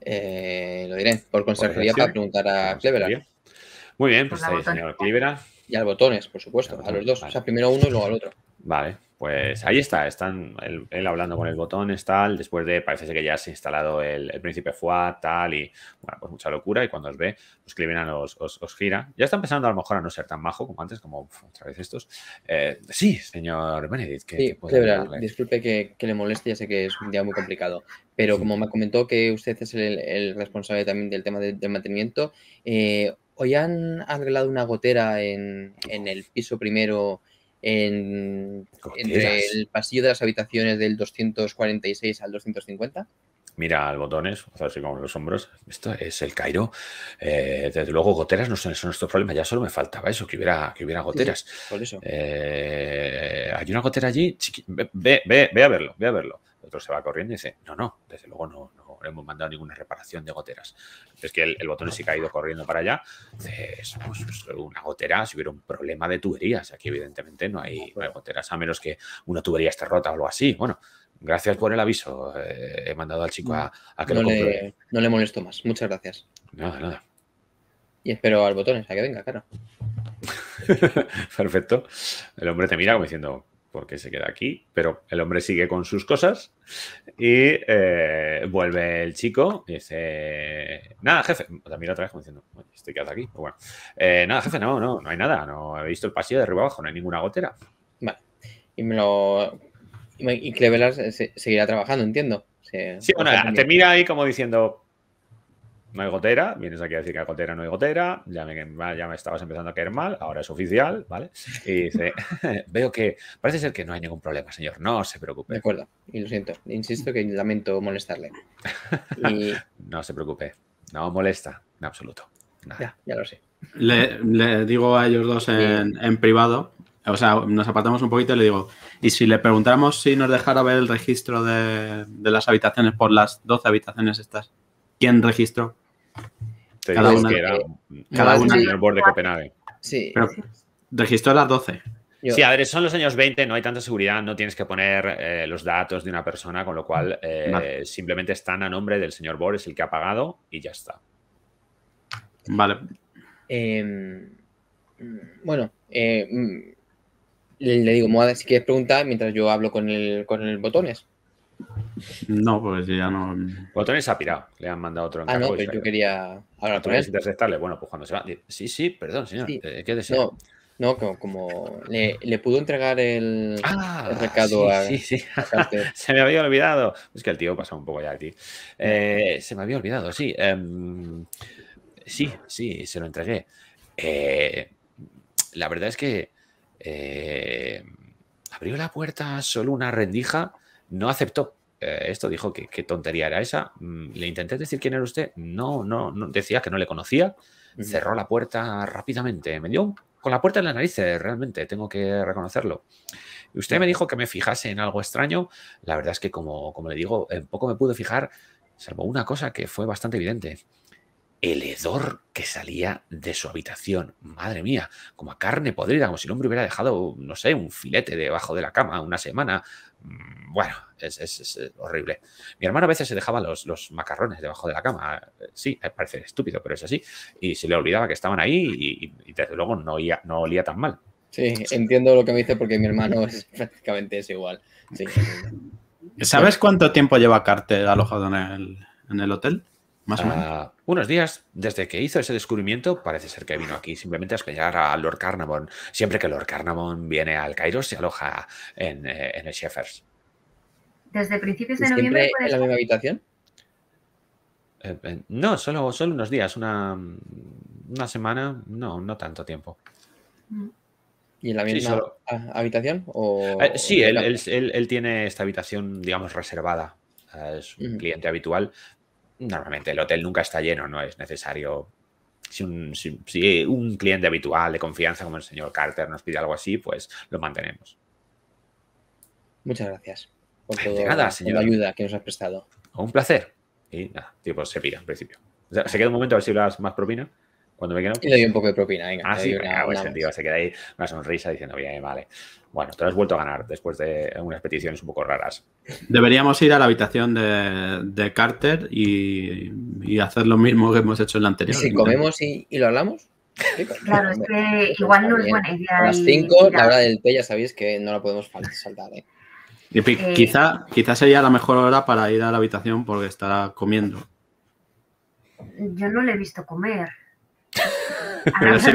eh, lo diré, por conserjería para preguntar a Clevera. Muy bien, pues ahí, señor Clevera. Y al botones, por supuesto, a los dos. O sea, primero uno y luego al otro. Vale. Pues ahí está, están él, hablando con el botón, tal, después de, parece que ya se ha instalado el, príncipe Fuad, tal, y bueno, pues mucha locura, y cuando os ve, pues Cleveland os, os, gira. Ya están empezando a lo mejor a no ser tan majo como antes, como otra vez estos. Eh, sí, señor Benedict, que sí, disculpe que, le moleste, ya sé que es un día muy complicado, pero como me comentó que usted es el, responsable también del tema del mantenimiento, eh, hoy han arreglado una gotera en el piso primero en, entre el pasillo de las habitaciones del 246 al 250. Mira al botones, o sea, así como los hombros. Esto es el Cairo. Eh, desde luego, goteras no son, son, nuestro problema. Ya solo me faltaba eso, que hubiera, que hubiera goteras. por eso. Eh, hay una gotera allí. Ve, ve, a verlo, ve a verlo. El otro se va corriendo y dice: No, no, desde luego no, no hemos mandado ninguna reparación de goteras. Es que el, botón sí ha ido corriendo para allá. Pues, pues, una gotera, si hubiera un problema de tuberías, aquí evidentemente no hay, goteras, a menos que una tubería esté rota o algo así. Bueno, gracias por el aviso. Eh, he mandado al chico a, que no lo Le, no le molesto más. Muchas gracias. Nada, nada. Y espero al botón, a que venga, claro. Perfecto. El hombre te mira como diciendo, porque se queda aquí, pero el hombre sigue con sus cosas y eh, vuelve el chico y dice, nada, jefe, también otra vez como diciendo, estoy quedado aquí, pero bueno, eh, nada, jefe, no, no, no hay nada, no he visto el pasillo de arriba abajo, no hay ninguna gotera. Vale, y me lo... Y Cleveland seguirá trabajando, entiendo. sí, bueno, te mira ahí como diciendo, no hay gotera, vienes aquí a decir que hay gotera, no hay gotera, ya me, ya me estabas empezando a caer mal, ahora es oficial, ¿vale? Y dice, veo que parece ser que no hay ningún problema, señor, no se preocupe. De acuerdo, y lo siento, insisto que lamento molestarle. no se preocupe, no molesta, en absoluto. Ya, ya lo sé. Le, digo a ellos dos en, privado, o sea, nos apartamos un poquito y le digo, y si le preguntamos si nos dejara ver el registro de, de las habitaciones por las 12 habitaciones estas, ¿quién registró? Te cada uno que era, cada uno en el borde de Copenhague. Sí. Pero las 12. Sí, a ver, son los años 20, no hay tanta seguridad, no tienes que poner eh, los datos de una persona, con lo cual mm, eh, simplemente están a nombre del señor es el que ha pagado, y ya está. Vale. Em, bueno, em, le, digo, si quieres preguntar mientras yo hablo con el, con el botones. No, pues ya no. Botones se ha pirado. Le han mandado otro Ah, no, pero yo quería interceptarle. Bueno, pues cuando se va. Sí, sí, perdón, señor. Eh, no, no como, le, le, pudo entregar el, ah, recado a. Sí, se me había olvidado. Es que el tío pasa un poco ya, de Eh, se me había olvidado, sí. Em, sí, sí, se lo entregué. Eh, la verdad es que eh, abrió la puerta solo una rendija no aceptó eh, esto, dijo que qué tontería era esa. Mm, le intenté decir quién era usted. No, no, no decía que no le conocía. Cerró la puerta rápidamente. Me dio con la puerta en la nariz, realmente, tengo que reconocerlo. Usted me dijo que me fijase en algo extraño. La verdad es que, como, como le digo, poco me pude fijar, salvo una cosa que fue bastante evidente el hedor que salía de su habitación. Madre mía, como a carne podrida, como si el hombre hubiera dejado, no sé, un filete debajo de la cama una semana. Mm, bueno, es, eh, horrible. Mi hermano a veces se dejaba los, los, macarrones debajo de la cama. Eh, sí, eh, parece estúpido, pero es así. Y se le olvidaba que estaban ahí y, desde luego no, olía, no olía tan mal. Sí, entiendo lo que me dice porque mi hermano es, prácticamente es igual. ¿Sabes cuánto tiempo lleva Carter alojado en el hotel? Ah, unos días desde que hizo ese descubrimiento, parece ser que vino aquí simplemente a escuchar a Lord carnavon Siempre que Lord Carnavon viene al Cairo, se aloja en, eh, el Sheffers. Desde principios de noviembre. ¿En la misma habitación? Eh, eh, no, solo, unos días, una, semana, no, no tanto tiempo. ¿Y en la misma habitación? O... sí, él, tiene esta habitación, digamos, reservada. Es un cliente habitual, normalmente el hotel nunca está lleno, no es necesario. Si un, si, un cliente habitual de confianza como el señor Carter nos pide algo así, pues lo mantenemos. Muchas gracias por todo, la ayuda que nos has prestado. Un placer. Y nada, tipo, se pira en principio. se queda un momento a ver si le das más propina. Cuando me quedo. Y le doy un poco de propina, venga. Ah, sí, venga, una, sentido, se queda ahí una sonrisa diciendo, bien, vale. Bueno, te lo has vuelto a ganar después de unas peticiones un poco raras. Deberíamos ir a la habitación de, Carter y, hacer lo mismo que hemos hecho en la anterior. si comemos y, lo hablamos? Pues, claro, es que igual no es buena idea. A las 5, la hora del té, ya sabéis que no la podemos saltar. ¿eh? eh. quizá, sería la mejor hora para ir a la habitación porque estará comiendo. Yo no le he visto comer. Pero si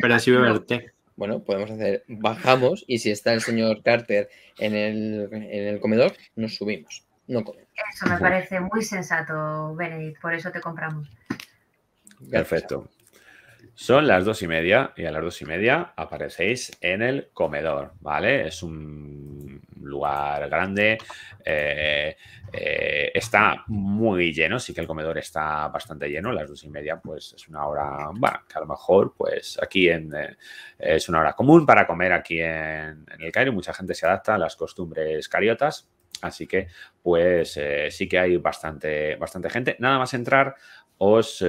pero sí beber té bueno, podemos hacer, bajamos y si está el señor Carter en el, en el comedor, nos subimos, no comemos. Eso me parece muy sensato, Benedict, por eso te compramos. Perfecto. Son las dos y media y a las dos y media aparecéis en el comedor, ¿vale? Es un lugar grande, eh, eh, está muy lleno, sí que el comedor está bastante lleno, las dos y media pues es una hora, bueno, que a lo mejor pues aquí en, eh, es una hora común para comer aquí en, el Cairo, mucha gente se adapta a las costumbres cariotas, Así que, pues sí que hay bastante, bastante gente. Nada más entrar, os,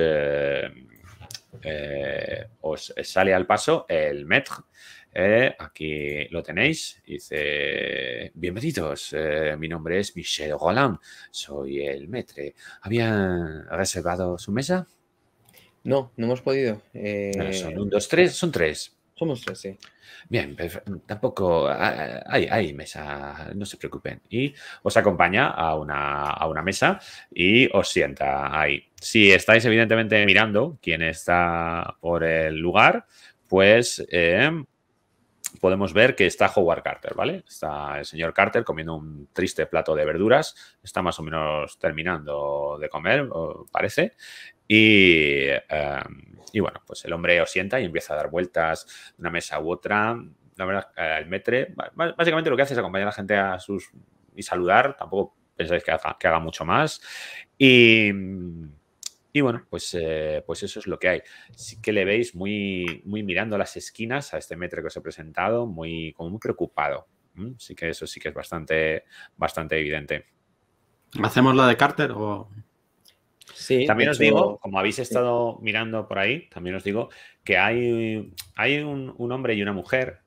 eh, os sale al paso el maître. Eh, aquí lo tenéis. Dice, bienvenidos, eh, mi nombre es Michel Roland, soy el maître. ¿Habían reservado su mesa? No, no hemos podido. son dos, tres, son tres. Somos tres, Bien, tampoco hay, mesa, no se preocupen. Y os acompaña a una, mesa y os sienta ahí. Si estáis evidentemente mirando quién está por el lugar, pues eh, podemos ver que está Howard Carter, ¿vale? Está el señor Carter comiendo un triste plato de verduras, está más o menos terminando de comer, parece, y eh, y bueno, pues el hombre os sienta y empieza a dar vueltas de una mesa u otra. La verdad, eh, el metre, básicamente lo que hace es acompañar a la gente a sus y saludar. Tampoco pensáis que haga, mucho más. Y, bueno, pues, eh, pues eso es lo que hay. Sí que le veis muy, muy mirando las esquinas a este metre que os he presentado, muy, como muy preocupado. Sí que eso sí que es bastante, bastante evidente. ¿Hacemos la de Carter o...? también os digo, como habéis estado mirando por ahí, también os digo que hay, hay un, hombre y una mujer,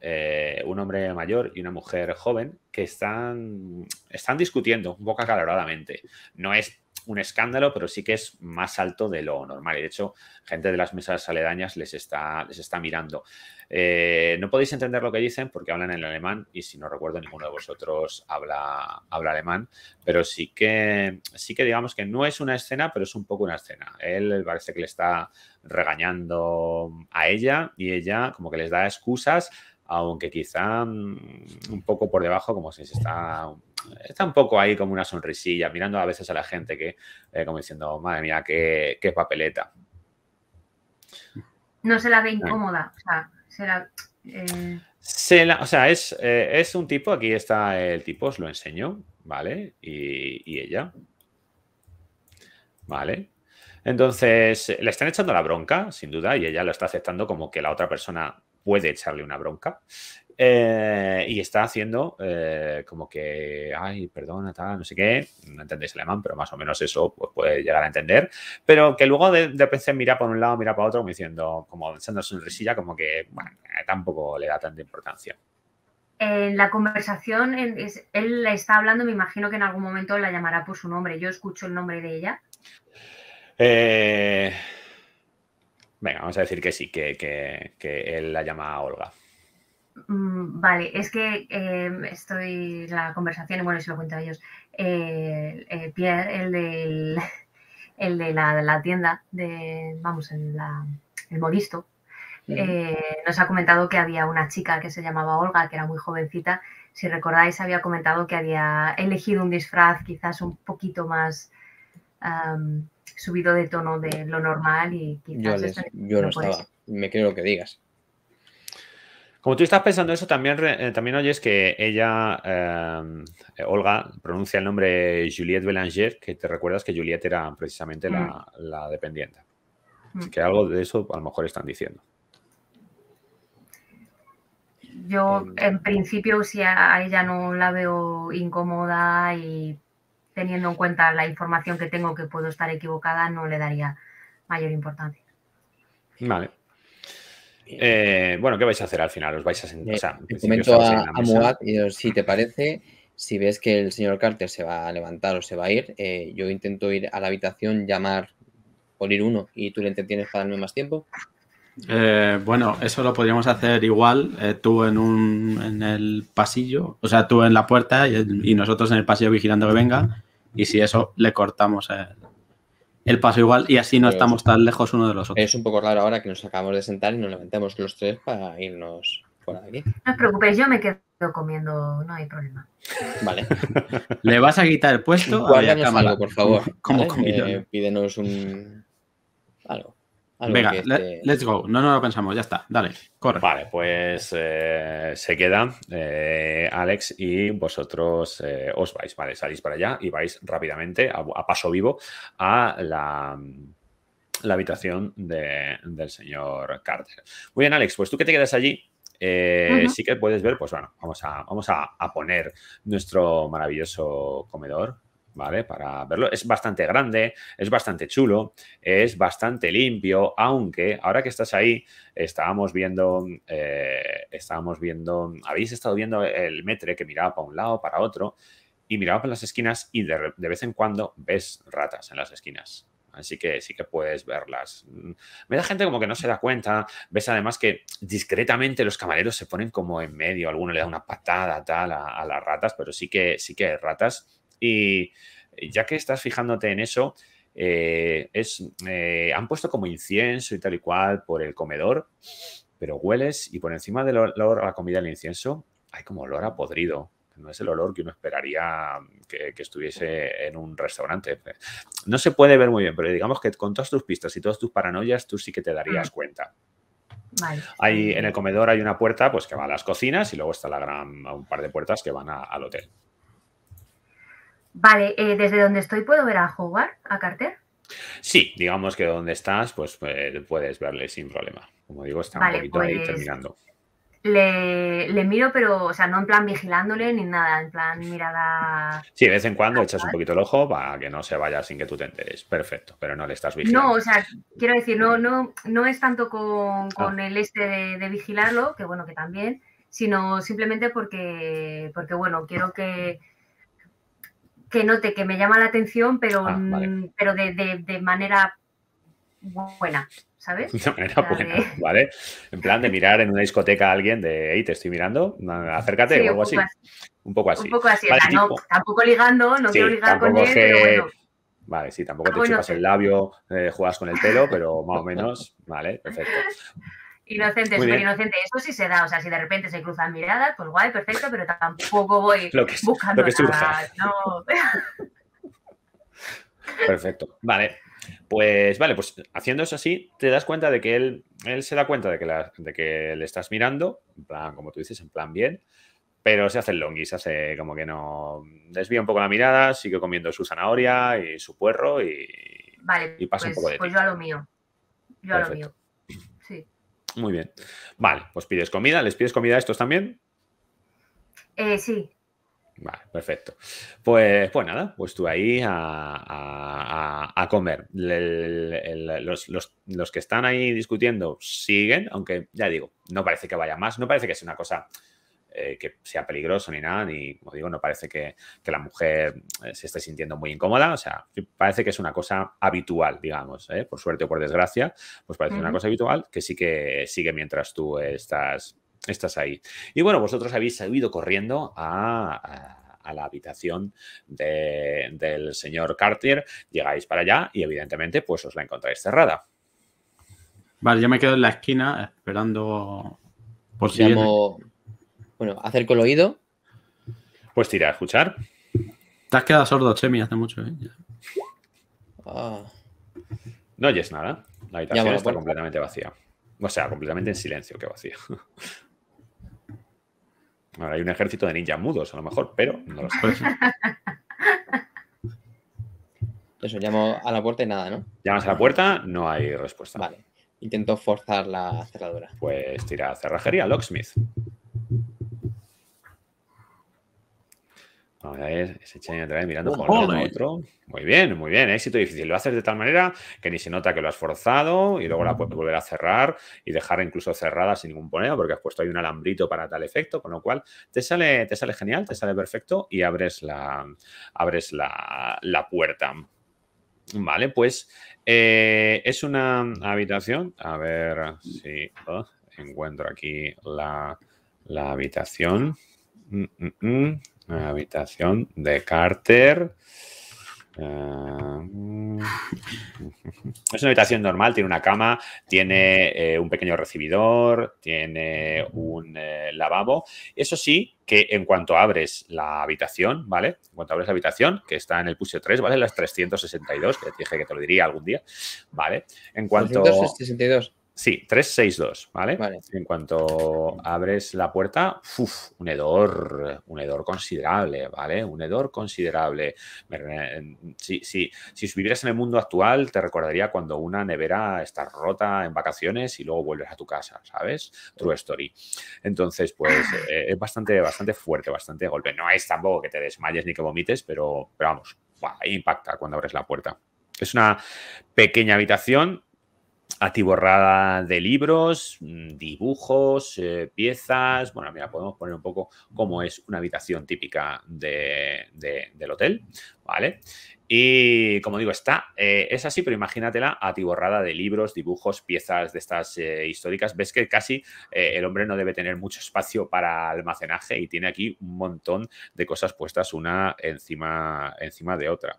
eh, un hombre mayor y una mujer joven, que están, están discutiendo un poco acaloradamente. No es un escándalo, pero sí que es más alto de lo normal. Y de hecho, gente de las mesas aledañas les está, les está mirando. Eh, no podéis entender lo que dicen porque hablan en alemán y si no recuerdo ninguno de vosotros habla, habla alemán, pero sí que, sí que digamos que no es una escena, pero es un poco una escena. Él parece que le está regañando a ella y ella como que les da excusas aunque quizá mm, un poco por debajo, como si se está, está un poco ahí como una sonrisilla, mirando a veces a la gente que, eh, como diciendo, madre mía, qué, papeleta. No se la ve incómoda, o sea, se la... Eh. o sea, eh, es, un tipo, aquí está el tipo, os lo enseño, ¿vale? Y, y ella. ¿Vale? Entonces, le están echando la bronca, sin duda, y ella lo está aceptando como que la otra persona puede echarle una bronca. Eh, y está haciendo eh, como que, ay, perdona, tal, no sé qué, no entendéis alemán, pero más o menos eso pues, puede llegar a entender, pero que luego de, repente mira por un lado, mira para otro, como diciendo, como echando sonrisilla, como que bueno, eh, tampoco le da tanta importancia. En la conversación, él está hablando, me imagino que en algún momento la llamará por su nombre. Yo escucho el nombre de ella. Eh, Venga, vamos a decir que sí, que, él la llama Olga. Mm, vale, es que eh, estoy la conversación, bueno, se lo cuento a ellos. Eh, eh, Pierre, el, el de la, tienda, de, vamos, la, el modisto, nos ha comentado que había una chica que se llamaba Olga, que era muy jovencita. Si recordáis, había comentado que había elegido un disfraz quizás un poquito más subido de tono de lo normal y quizás yo, no estaba, me creo lo que digas. Como tú estás pensando eso, también, eh, también oyes que ella, em, eh, Olga, pronuncia el nombre Juliette Belanger, que te recuerdas que Juliette era precisamente la, mm. dependiente. Mm. Así que algo de eso a lo mejor están diciendo. Yo, em. en principio, si a ella no la veo incómoda y teniendo en cuenta la información que tengo que puedo estar equivocada, no le daría mayor importancia. Vale. Eh, bueno, ¿qué vais a hacer al final? ¿Os vais a sentar? Eh, comento a, si te parece, si ves que el señor Carter se va a levantar o se va a ir, eh, yo intento ir a la habitación, llamar, ir uno y tú le entretienes para darme más tiempo. bueno, eso lo podríamos hacer igual, tú en, un, en el pasillo, o sea, tú en la puerta y, nosotros en el pasillo vigilando que venga y si eso le cortamos el, paso igual y así no estamos tan lejos uno de los otros. Es un poco raro ahora que nos acabamos de sentar y nos levantamos los tres para irnos por aquí. No os preocupéis, yo me quedo comiendo, no hay problema. Vale. ¿Le vas a quitar el puesto? la algo, por favor. Como eh, pídenos un, Venga, let's go. No, no lo pensamos, ya está. Dale, corre. Vale, pues eh, se queda eh, Alex y vosotros eh, os vais, vale, salís para allá y vais rápidamente, a, paso vivo, a la, habitación del señor Carter. Muy bien, Alex, pues tú que te quedas allí, sí que puedes ver, pues bueno, vamos a, vamos a poner nuestro maravilloso comedor ¿vale? Para verlo. Es bastante grande, es bastante chulo, es bastante limpio, aunque ahora que estás ahí, estábamos viendo, eh, estábamos viendo, habéis estado viendo el metre que miraba para un lado, para otro, y miraba por las esquinas y de, vez en cuando ves ratas en las esquinas. Así que sí que puedes verlas. Me mm, da gente como que no se da cuenta. Ves además que discretamente los camareros se ponen como en medio. Alguno le da una patada tal a, las ratas, pero sí que, sí que hay ratas y ya que estás fijándote en eso, eh, es, eh, han puesto como incienso y tal y cual por el comedor, pero hueles y por encima del olor a la comida el incienso hay como olor a podrido. No es el olor que uno esperaría que, estuviese en un restaurante. No se puede ver muy bien, pero digamos que con todas tus pistas y todas tus paranoias, tú sí que te darías ah. cuenta. Hay, en el comedor hay una puerta pues, que va a las cocinas y luego está la gran, un par de puertas que van al hotel. Vale, eh, ¿desde donde estoy puedo ver a Howard, a Carter? Sí, digamos que donde estás, pues eh, puedes verle sin problema. Como digo, está un poquito ahí pues, terminando. Le, miro, pero, o sea, no en plan vigilándole ni nada, en plan mirada. Sí, de vez en cuando echas un poquito el ojo para que no se vaya sin que tú te enteres. Perfecto, pero no le estás vigilando. No, o sea, quiero decir, no, no, no es tanto con, ah. el este de, vigilarlo, que bueno, que también, sino simplemente porque, porque bueno, quiero que que note que me llama la atención, pero, ah, mm, pero de, de, manera buena, ¿sabes? De manera buena, ¿vale? En plan de mirar en una discoteca a alguien de, hey, te estoy mirando, acércate o algo así. Un poco así. Un poco así, no, tampoco ligando, no quiero ligar con él, bueno. Vale, sí, tampoco ah, te chupas el labio, eh, juegas con el pelo, pero más o menos, vale, perfecto. Inocente, súper inocente. Eso sí se da. O sea, si de repente se cruzan miradas, pues guay, perfecto, pero tampoco voy buscando nada. Perfecto. Vale. Pues vale, pues haciendo eso así, te das cuenta de que él, él se da cuenta de que, que le estás mirando, en plan, como tú dices, en plan bien, pero se hace el longi, hace como que no desvía un poco la mirada, sigue comiendo su zanahoria y su puerro y, pasa pues, un Pues, pues yo a lo mío. Yo a lo mío. Muy bien. Vale, pues pides comida. ¿Les pides comida a estos también? Eh, sí. Vale, perfecto. Pues, pues nada, pues tú ahí a, comer. los, los que están ahí discutiendo siguen, aunque ya digo, no parece que vaya más, no parece que sea una cosa eh, que sea peligroso ni nada, ni, como digo, no parece que, la mujer eh, se esté sintiendo muy incómoda, o sea, parece que es una cosa habitual, digamos, ¿eh? por suerte o por desgracia, pues parece una cosa habitual que sí que sigue mientras tú estás, estás ahí. Y bueno, vosotros habéis salido corriendo a, la habitación del señor Cartier, llegáis para allá y evidentemente pues os la encontráis cerrada. Vale, yo me quedo en la esquina esperando por si... Bueno, acerco el oído. Pues tira, a escuchar. Te has quedado sordo, Chemi, hace mucho. ¿eh? Ah. No oyes nada. La habitación está completamente vacía. O sea, completamente en silencio, que vacía. Ahora hay un ejército de ninjas mudos, a lo mejor, pero no lo pues Eso, llamo a la puerta y nada, ¿no? Llamas a la puerta, no hay respuesta. Vale. Intento forzar la cerradura. Pues tira cerrajería, locksmith. a ver, mirando oh, por otro. Muy bien, muy bien, éxito difícil. Lo haces de tal manera que ni se nota que lo has forzado y luego la puedes volver a cerrar y dejar incluso cerrada sin ningún poneo porque has puesto ahí un alambrito para tal efecto, con lo cual te sale, te sale genial, te sale perfecto y abres la, abres la, puerta. Vale, pues eh, es una habitación. A ver si oh, encuentro aquí la, habitación. Mm, mm, mm. La habitación de Carter. Ah, mm. es una habitación normal, tiene una cama, tiene eh, un pequeño recibidor, tiene un eh, lavabo. Eso sí, que en cuanto abres la habitación, ¿vale? En cuanto abres la habitación, que está en el puse 3, ¿vale? Las 362, que te dije que te lo diría algún día, ¿vale? En cuanto... 362. Sí, 362, ¿vale? ¿vale? En cuanto abres la puerta, un hedor, un hedor considerable, ¿vale? Un hedor considerable. Si, si, si vivieras en el mundo actual, te recordaría cuando una nevera está rota en vacaciones y luego vuelves a tu casa, ¿sabes? True story. Entonces, pues ah. eh, es bastante, bastante fuerte, bastante golpe. No es tampoco que te desmayes ni que vomites, pero, pero vamos, ¡buah! impacta cuando abres la puerta. Es una pequeña habitación atiborrada de libros, mm, dibujos, eh, piezas. Bueno, mira, podemos poner un poco cómo es una habitación típica del hotel, ¿vale? Y como digo, está, eh, es así, pero imagínatela atiborrada de libros, dibujos, piezas de estas eh, históricas. Ves que casi el hombre no debe tener mucho espacio para almacenaje y tiene aquí un montón de cosas puestas una encima, encima de otra.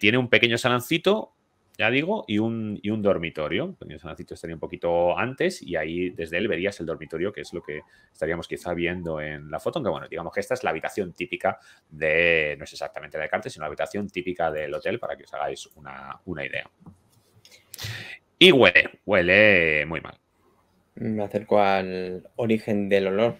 tiene un pequeño salancito, ya digo, y un, y un dormitorio. Antonio Sanacito estaría un poquito antes y ahí desde él verías el dormitorio, que es lo que estaríamos quizá viendo en la foto, aunque bueno, digamos que esta es la habitación típica de, no es exactamente la de Cartes, sino la habitación típica del hotel, para que os hagáis una, una idea. Y huele, huele muy mal. Me acerco al origen del olor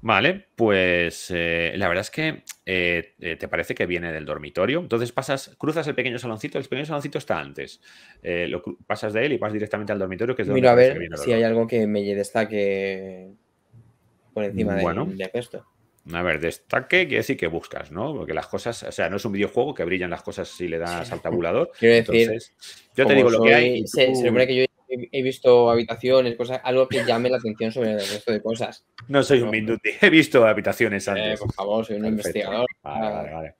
Vale, pues eh, la verdad es que eh, eh, te parece que viene del dormitorio. Entonces pasas, cruzas el pequeño saloncito, el pequeño saloncito está antes. lo pasas de él y vas directamente al dormitorio, que es donde a ver si hay algo que me destaque por encima de, esto. A ver, destaque quiere decir que buscas, ¿no? Porque las cosas, o sea, no es un videojuego que brillan las cosas si le das al tabulador. Quiero decir, Entonces, yo te digo lo que hay. que yo he visto habitaciones, cosas, algo que llame la atención sobre el resto de cosas. No soy un minduti. he visto habitaciones eh, antes. por favor, soy un investigador. Vale, vale, vale.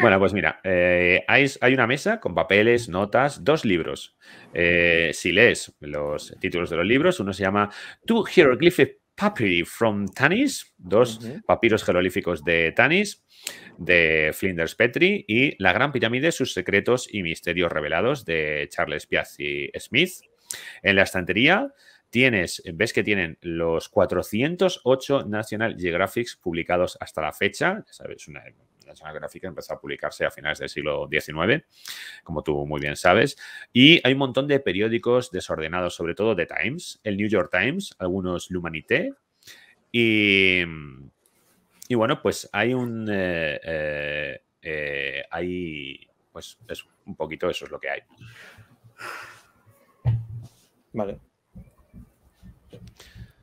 Bueno, pues mira, eh, hay, una mesa con papeles, notas, dos libros. Eh, si lees los títulos de los libros, uno se llama Two Hieroglyphic Papyri from Tanis, dos papiros jeroglíficos de Tanis, de Flinders Petri y La Gran Pirámide, sus secretos y misterios revelados, de Charles Piazzi Smith. En la estantería tienes, ves que tienen los 408 National Geographics publicados hasta la fecha, ya sabes, una la zona gráfica empezó a publicarse a finales del siglo XIX, como tú muy bien sabes. Y hay un montón de periódicos desordenados, sobre todo The Times, el New York Times, algunos L'Humanité. Y, y bueno, pues hay un... Eh, eh, eh, hay... Pues es un poquito eso es lo que hay. Vale.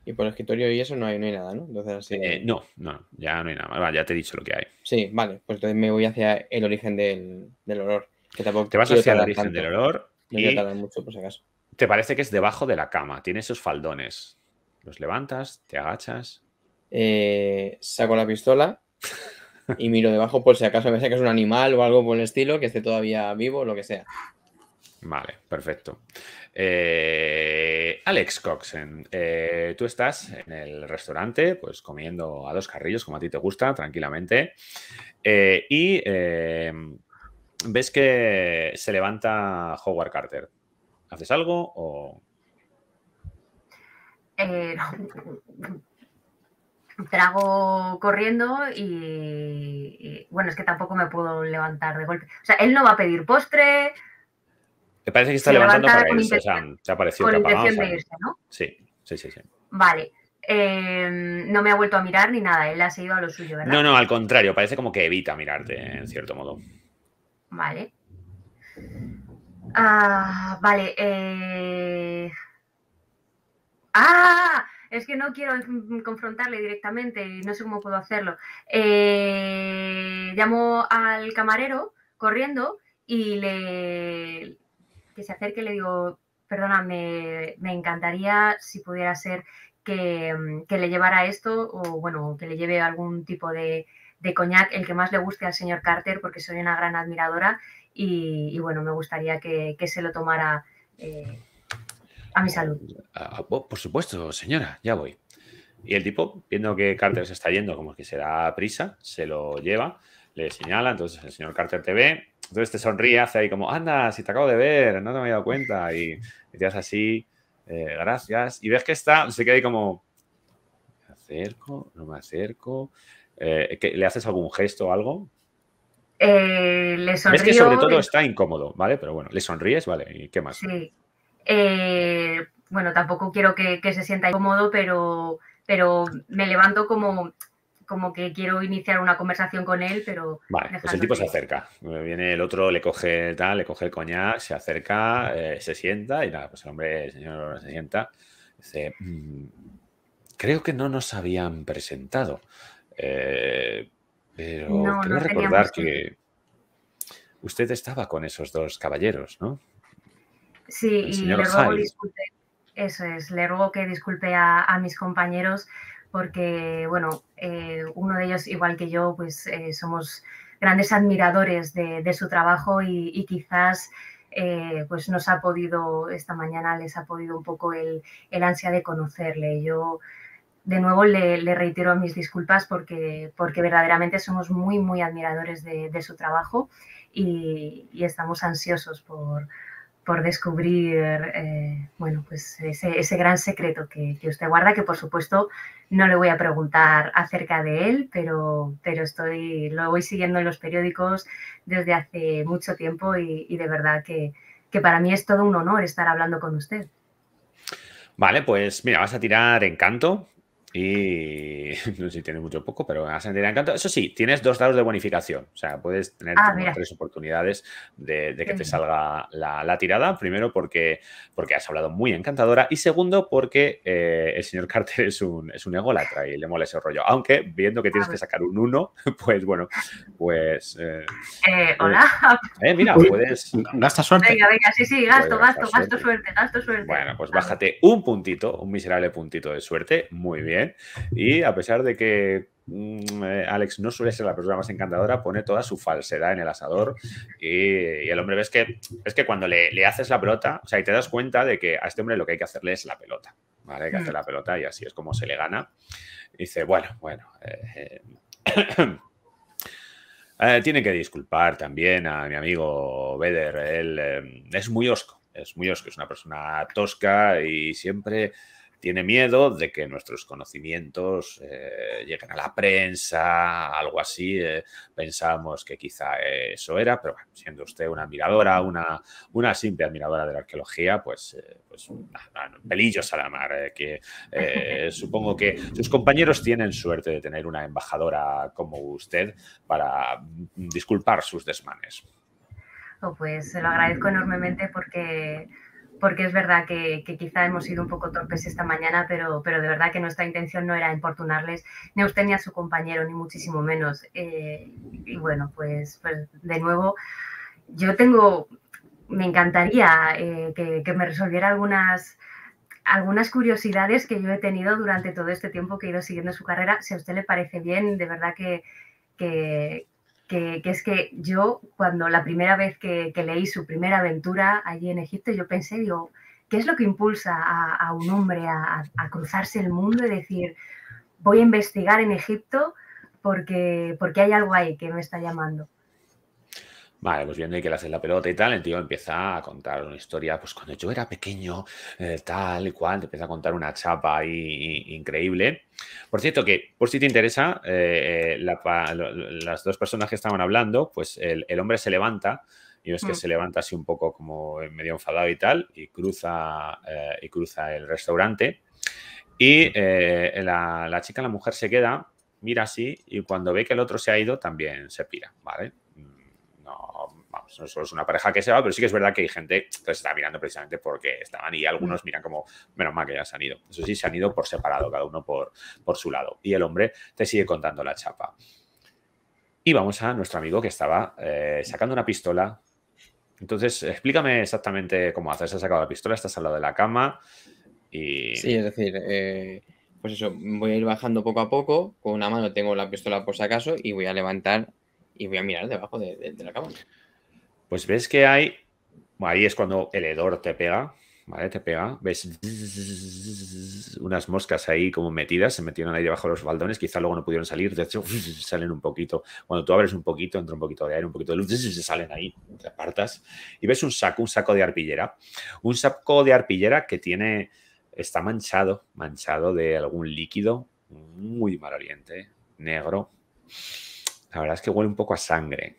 Y por el escritorio y eso no hay, nada, ¿no? Entonces así... Eh, no, no, ya no hay nada. Vale, ya te he dicho lo que hay. Sí, vale. Pues entonces me voy hacia el origen del, del olor. te vas hacia el origen del olor. Te parece que es debajo de la cama. Tiene esos faldones. Los levantas, te agachas. Eh, saco la pistola y miro debajo por si acaso me que es un animal o algo por el estilo que esté todavía vivo, lo que sea. Vale, perfecto. Eh, Alex Coxen, eh, tú estás en el restaurante, pues comiendo a dos carrillos, como a ti te gusta, tranquilamente, eh, y ves que se levanta Howard Carter. ¿Haces algo o...? trago corriendo y, y, bueno, es que tampoco me puedo levantar de golpe. O sea, él no va a pedir postre, me parece que está levantando para irse, o sea, te ha parecido que ¿no? Sí, sí, sí, Vale. Eh, no me ha vuelto a mirar ni nada, él ha seguido a lo suyo, ¿verdad? No, no, al contrario, parece como que evita mirarte, en cierto modo. Vale. Ah, vale. Eh. Ah, es que no quiero confrontarle directamente y no sé cómo puedo hacerlo. Eh... Llamo al camarero corriendo y le, que se acerque le digo, perdona, me, encantaría si pudiera ser que, mm, que, le llevara esto o bueno, que le lleve algún tipo de, de, coñac, el que más le guste al señor Carter, porque soy una gran admiradora y, bueno, me gustaría que, que se lo tomara eh, a mi salud. Ah, ah, por supuesto, señora, ya voy. Y el tipo, viendo que Carter se está yendo, como que será prisa, se lo lleva, le señala, entonces el señor Carter te ve, entonces te sonríe, hace ahí como, anda, si te acabo de ver, no te me había dado cuenta. Y, te haces así, eh, gracias. Y ves que está, se queda ahí como, ¿me acerco? ¿No me acerco? Eh, ¿Le haces algún gesto o algo? Eh, le sonríes. Es que sobre todo está incómodo, ¿vale? Pero bueno, le sonríes, ¿vale? ¿Y qué más? Sí. bueno, tampoco quiero que, se sienta incómodo, pero, pero me levanto como como que quiero iniciar una conversación con él, pero... Vale, pues el tipo se acerca. Eh, viene el otro, le coge tal, le coge el coñac, se acerca, eh, se sienta y nada, pues el hombre, el señor se sienta. Dice, mm, creo que no nos habían presentado, eh, pero no, recordar que... usted estaba con esos dos caballeros, ¿no? Sí, y le ruego disculpe, eso es, le ruego que disculpe a mis compañeros porque, bueno, eh, uno de ellos, igual que yo, pues eh, somos grandes admiradores de, su trabajo y, quizás eh, pues nos ha podido, esta mañana les ha podido un poco el, ansia de conocerle. Yo, de nuevo, le, reitero mis disculpas porque, porque verdaderamente somos muy, muy admiradores de, su trabajo y estamos ansiosos por, por descubrir eh, bueno, pues ese, gran secreto que, usted guarda, que por supuesto no le voy a preguntar acerca de él, pero, pero estoy, lo voy siguiendo en los periódicos desde hace mucho tiempo y, de verdad que, que para mí es todo un honor estar hablando con usted. Vale, pues mira, vas a tirar encanto. Y no sé si tiene mucho poco, pero va a sentir Eso sí, tienes dos dados de bonificación. O sea, puedes tener ah, tres oportunidades de, que te salga la, tirada. Primero, porque, porque has hablado muy encantadora. Y segundo, porque eh, el señor Carter es un, es un ególatra y le mola ese rollo. Aunque viendo que tienes ah, que sacar un uno, pues bueno, pues. Eh, eh, hola. mira, puedes. Gasta suerte. Venga, venga, sí, sí, gasto, gasto, gasto suerte. gasto suerte. Bueno, pues bájate un puntito, un miserable puntito de suerte. Muy bien. ¿eh? Y a pesar de que mm, eh, Alex no suele ser la persona más encantadora, pone toda su falsedad en el asador y, el hombre ves que es que cuando le, haces la pelota, o sea, y te das cuenta de que a este hombre lo que hay que hacerle es la pelota, ¿vale? Hay que hacer la mm. pelota y así es como se le gana. dice, bueno, bueno. Eh, tiene que disculpar también a mi amigo Beder, él es muy osco, es muy osco, es una persona tosca y siempre tiene miedo de que nuestros conocimientos eh, lleguen a la prensa, algo así. Eh, pensamos que quizá eso era, pero siendo usted una admiradora, una, una simple admiradora de la arqueología, pues, eh, pues pelillos a la mar. que, supongo que sus compañeros tienen suerte de tener una embajadora como usted para disculpar sus desmanes. Oh, pues se lo agradezco enormemente porque porque es verdad que, quizá hemos sido un poco torpes esta mañana, pero, pero de verdad que nuestra intención no era importunarles ni a usted ni a su compañero, ni muchísimo menos. Eh, y bueno, pues, pues, de nuevo, yo tengo, me encantaría eh, que, que, me resolviera algunas algunas curiosidades que yo he tenido durante todo este tiempo que he ido siguiendo su carrera. Si a usted le parece bien, de verdad que, que que, es que yo cuando la primera vez que, leí su primera aventura allí en Egipto, yo pensé, digo, ¿qué es lo que impulsa a, un hombre a, cruzarse el mundo y decir, voy a investigar en Egipto porque, porque hay algo ahí que me está llamando? Vale, pues viendo ahí que le haces la pelota y tal, el tío empieza a contar una historia, pues cuando yo era pequeño, eh, tal y cual, te empieza a contar una chapa ahí increíble. Por cierto, que por si te interesa, eh, eh, las dos personas que estaban hablando, pues el, hombre se levanta y es que mm. se levanta así un poco como medio enfadado y tal, y cruza, y cruza el restaurante. Y la, la chica, la mujer se queda, mira así, y cuando ve que el otro se ha ido, también se pira, ¿vale? no, solo es una pareja que se va, pero sí que es verdad que hay gente que se está mirando precisamente porque estaban y algunos mm. miran como, menos mal que ya se han ido. Eso sí, se han ido por separado, cada uno por, por su lado. Y el hombre te sigue contando la chapa. Y vamos a nuestro amigo que estaba eh, sacando una pistola. Entonces, explícame exactamente cómo haces. Has sacado la pistola, estás al lado de la cama y... Sí, es decir, eh, pues eso, voy a ir bajando poco a poco. Con una mano tengo la pistola por si acaso y voy a levantar y voy a mirar debajo de, la cama. Pues ves que hay. Ahí es cuando el hedor te pega, ¿vale? Te pega. Ves unas moscas ahí como metidas, se metieron ahí debajo de los baldones, quizá luego no pudieron salir, de hecho salen un poquito. Cuando tú abres un poquito, entra un poquito de aire, un poquito de luz, se salen ahí, te apartas. Y ves un saco, un saco de arpillera. Un saco de arpillera que tiene. Está manchado, manchado de algún líquido muy mal oriente. negro. La verdad es que huele un poco a sangre.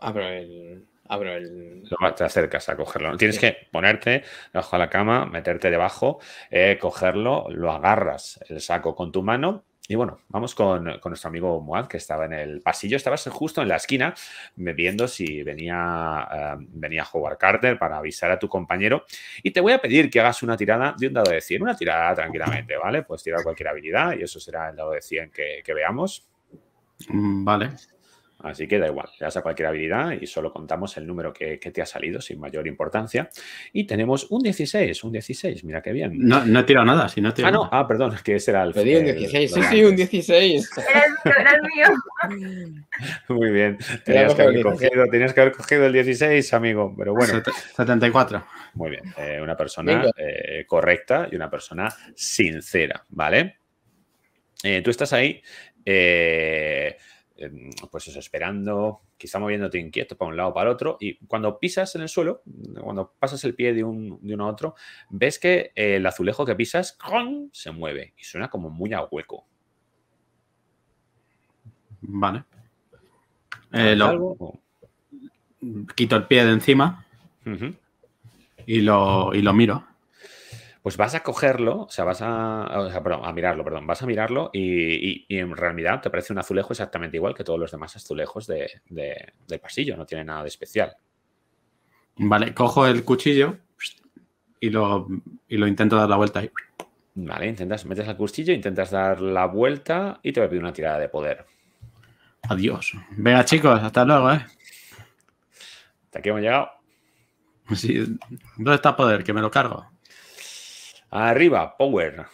Abro el. el. Te acercas a cogerlo. Tienes que ponerte debajo de la cama, meterte debajo, eh, cogerlo, lo agarras el saco con tu mano y bueno, vamos con, nuestro amigo Moad, que estaba en el pasillo, estabas justo en la esquina, viendo si venía, eh, venía Howard Carter para avisar a tu compañero. Y te voy a pedir que hagas una tirada de un dado de 100, una tirada tranquilamente, ¿vale? Puedes tirar cualquier habilidad y eso será el dado de 100 que veamos. Mm, vale. Así que da igual, le das a cualquier habilidad y solo contamos el número que, te ha salido sin mayor importancia. Y tenemos un 16, un 16, mira qué bien. No, no he tirado nada, si no he tirado Ah, no, ah, perdón, que ese era el. 16, sí, sí, un 16. Era el mío. Muy bien, tenías que, haber cogido, el 16, amigo, pero bueno. 74. Muy bien, eh, una persona eh, correcta y una persona sincera, ¿vale? Eh, tú estás ahí. Eh, Em, pues eso, esperando, quizá moviéndote inquieto para un lado o para otro, y cuando pisas en el suelo, cuando pasas el pie de, uno a otro, ves que eh, el azulejo que pisas se mueve y suena como muy a hueco. Vale. Eh, lo, Quito el pie de encima y, lo, y lo miro pues vas a cogerlo, o sea, vas a, a mirarlo, perdón, vas a mirarlo y, en realidad te parece un azulejo exactamente igual que todos los demás azulejos de, del pasillo, no tiene nada de especial. Vale, cojo el cuchillo y lo, lo intento dar la vuelta ahí. Vale, intentas, metes el cuchillo, intentas dar la vuelta y te voy a pedir una tirada de poder. Adiós. Venga, chicos, hasta luego, ¿eh? Hasta aquí hemos llegado. Sí. ¿Dónde está poder? Que me lo cargo. Arriba, Power.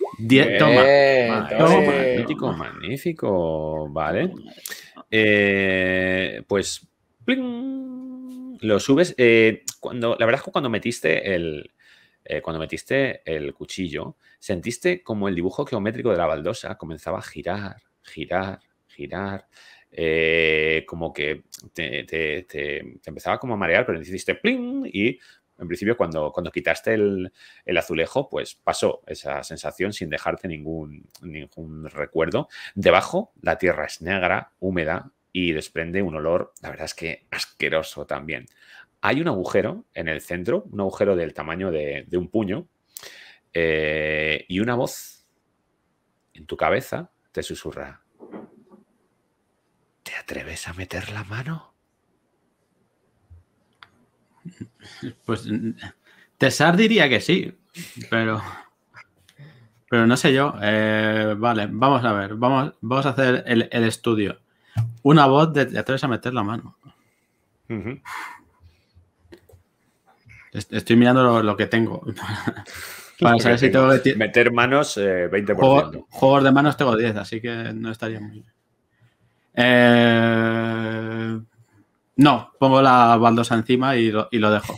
¡Toma! toma. Magnífico, magnífico. Vale. Eh, pues. ¡pling! Lo subes. Eh, cuando, la verdad es que cuando metiste el. Eh, cuando metiste el cuchillo, sentiste como el dibujo geométrico de la baldosa comenzaba a girar, girar, girar. como que te, empezaba como a marear, pero hiciste pling y en principio, cuando, cuando quitaste el, azulejo, pues pasó esa sensación sin dejarte ningún, ningún recuerdo. Debajo, la tierra es negra, húmeda y desprende un olor, la verdad es que asqueroso también. Hay un agujero en el centro, un agujero del tamaño de, un puño, eh, y una voz en tu cabeza te susurra. ¿Te atreves a meter la mano? Pues Tesar diría que sí, pero. Pero no sé yo. Eh, vale, vamos a ver. Vamos, vamos a hacer el, estudio. Una voz de te atreves a meter la mano. Estoy mirando lo, que tengo. Para saber si tengo Meter manos, 20%. Eh, juegos de manos tengo 10, así que no estaría muy bien. Eh. No, pongo la baldosa encima y lo, dejo.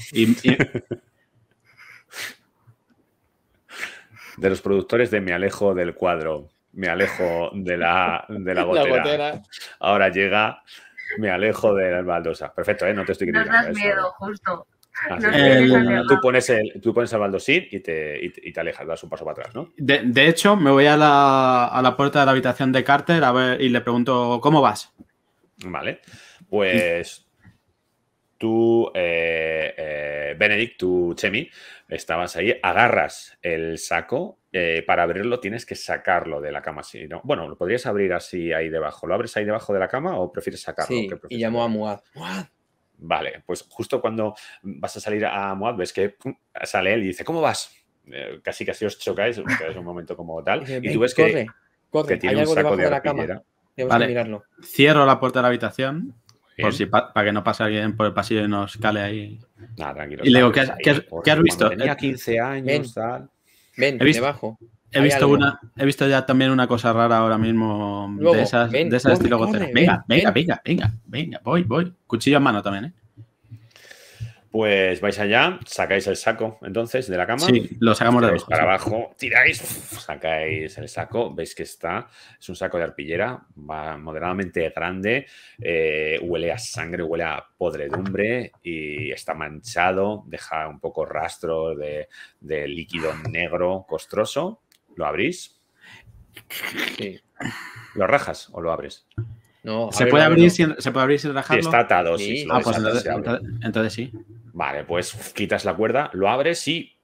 De los productores de Me Alejo del Cuadro, Me Alejo de la, de la, Ahora llega Me Alejo de las baldosa. Perfecto, ¿eh? no te estoy criticando. No das ¿eh? miedo, justo. Ah, tú, pones el, tú pones baldosín y te, y, te alejas, das un paso para atrás, ¿no? De, hecho, me voy a la, a la, puerta de la habitación de Carter a ver, y le pregunto, ¿cómo vas? Vale, pues tú, eh, eh, Benedict, tú, Chemi, estabas ahí, agarras el saco, eh, para abrirlo tienes que sacarlo de la cama. Si no, bueno, lo podrías abrir así ahí debajo. ¿Lo abres ahí debajo de la cama o prefieres sacarlo? Sí, y llamó a Muad. Vale, pues justo cuando vas a salir a Muad, ves que sale él y dice, ¿cómo vas? casi casi os chocáis, Es un momento como tal. Y, tú ves que, hay algo debajo de, la cama. Cierro la puerta de la habitación por si para que no pase alguien por el pasillo y nos cale ahí. Nada, tranquilo. Y le ¿qué has, visto? Tenía 15 eh, años, tal. Ven, ven, visto, debajo. He visto, una, he visto ya también una cosa rara ahora mismo de esas, de esas estilo Venga, venga, venga, venga, venga, voy, voy. Cuchillo en mano también, ¿eh? Pues vais allá, sacáis el saco entonces de la cama. Sí, lo sacamos de Para abajo, tiráis, sacáis el saco, veis que está, es un saco de arpillera, va moderadamente grande, eh, huele a sangre, huele a podredumbre y está manchado, deja un poco rastro de, líquido negro costroso. ¿Lo abrís? ¿Lo rajas o lo abres? No, se, puede abrir sin, se puede está atado, sí. Ah, pues entonces sí. Vale, pues quitas la cuerda, lo abres y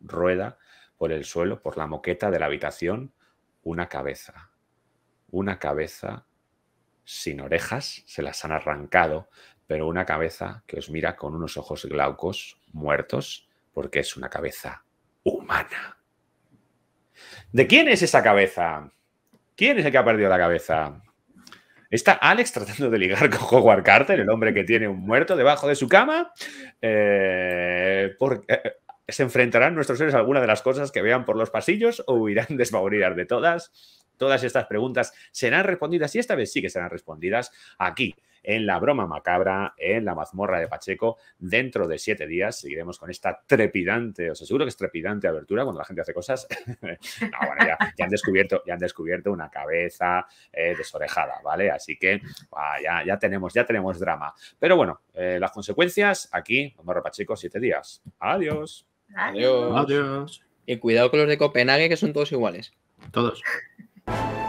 rueda por el suelo, por la moqueta de la habitación, una cabeza. Una cabeza sin orejas, se las han arrancado, pero una cabeza que os mira con unos ojos glaucos, muertos, porque es una cabeza humana. ¿De quién es esa cabeza? ¿Quién es el que ha perdido la cabeza? Está Alex tratando de ligar con Howard Carter, el hombre que tiene un muerto debajo de su cama. Eh, eh, eh, ¿Se enfrentarán nuestros seres a alguna de las cosas que vean por los pasillos o huirán desfavoridas de todas? Todas estas preguntas serán respondidas y esta vez sí que serán respondidas aquí en la broma macabra, en la mazmorra de Pacheco. Dentro de siete días seguiremos con esta trepidante, os aseguro que es trepidante abertura cuando la gente hace cosas. no, bueno, ya, han descubierto, ya han descubierto una cabeza eh, desorejada, ¿vale? Así que ah, ya, tenemos, ya tenemos drama. Pero bueno, eh, las consecuencias aquí, mazmorra Pacheco, siete días. Adiós. Adiós. Adiós. Y cuidado con los de Copenhague, que son todos iguales. Todos. Thank you.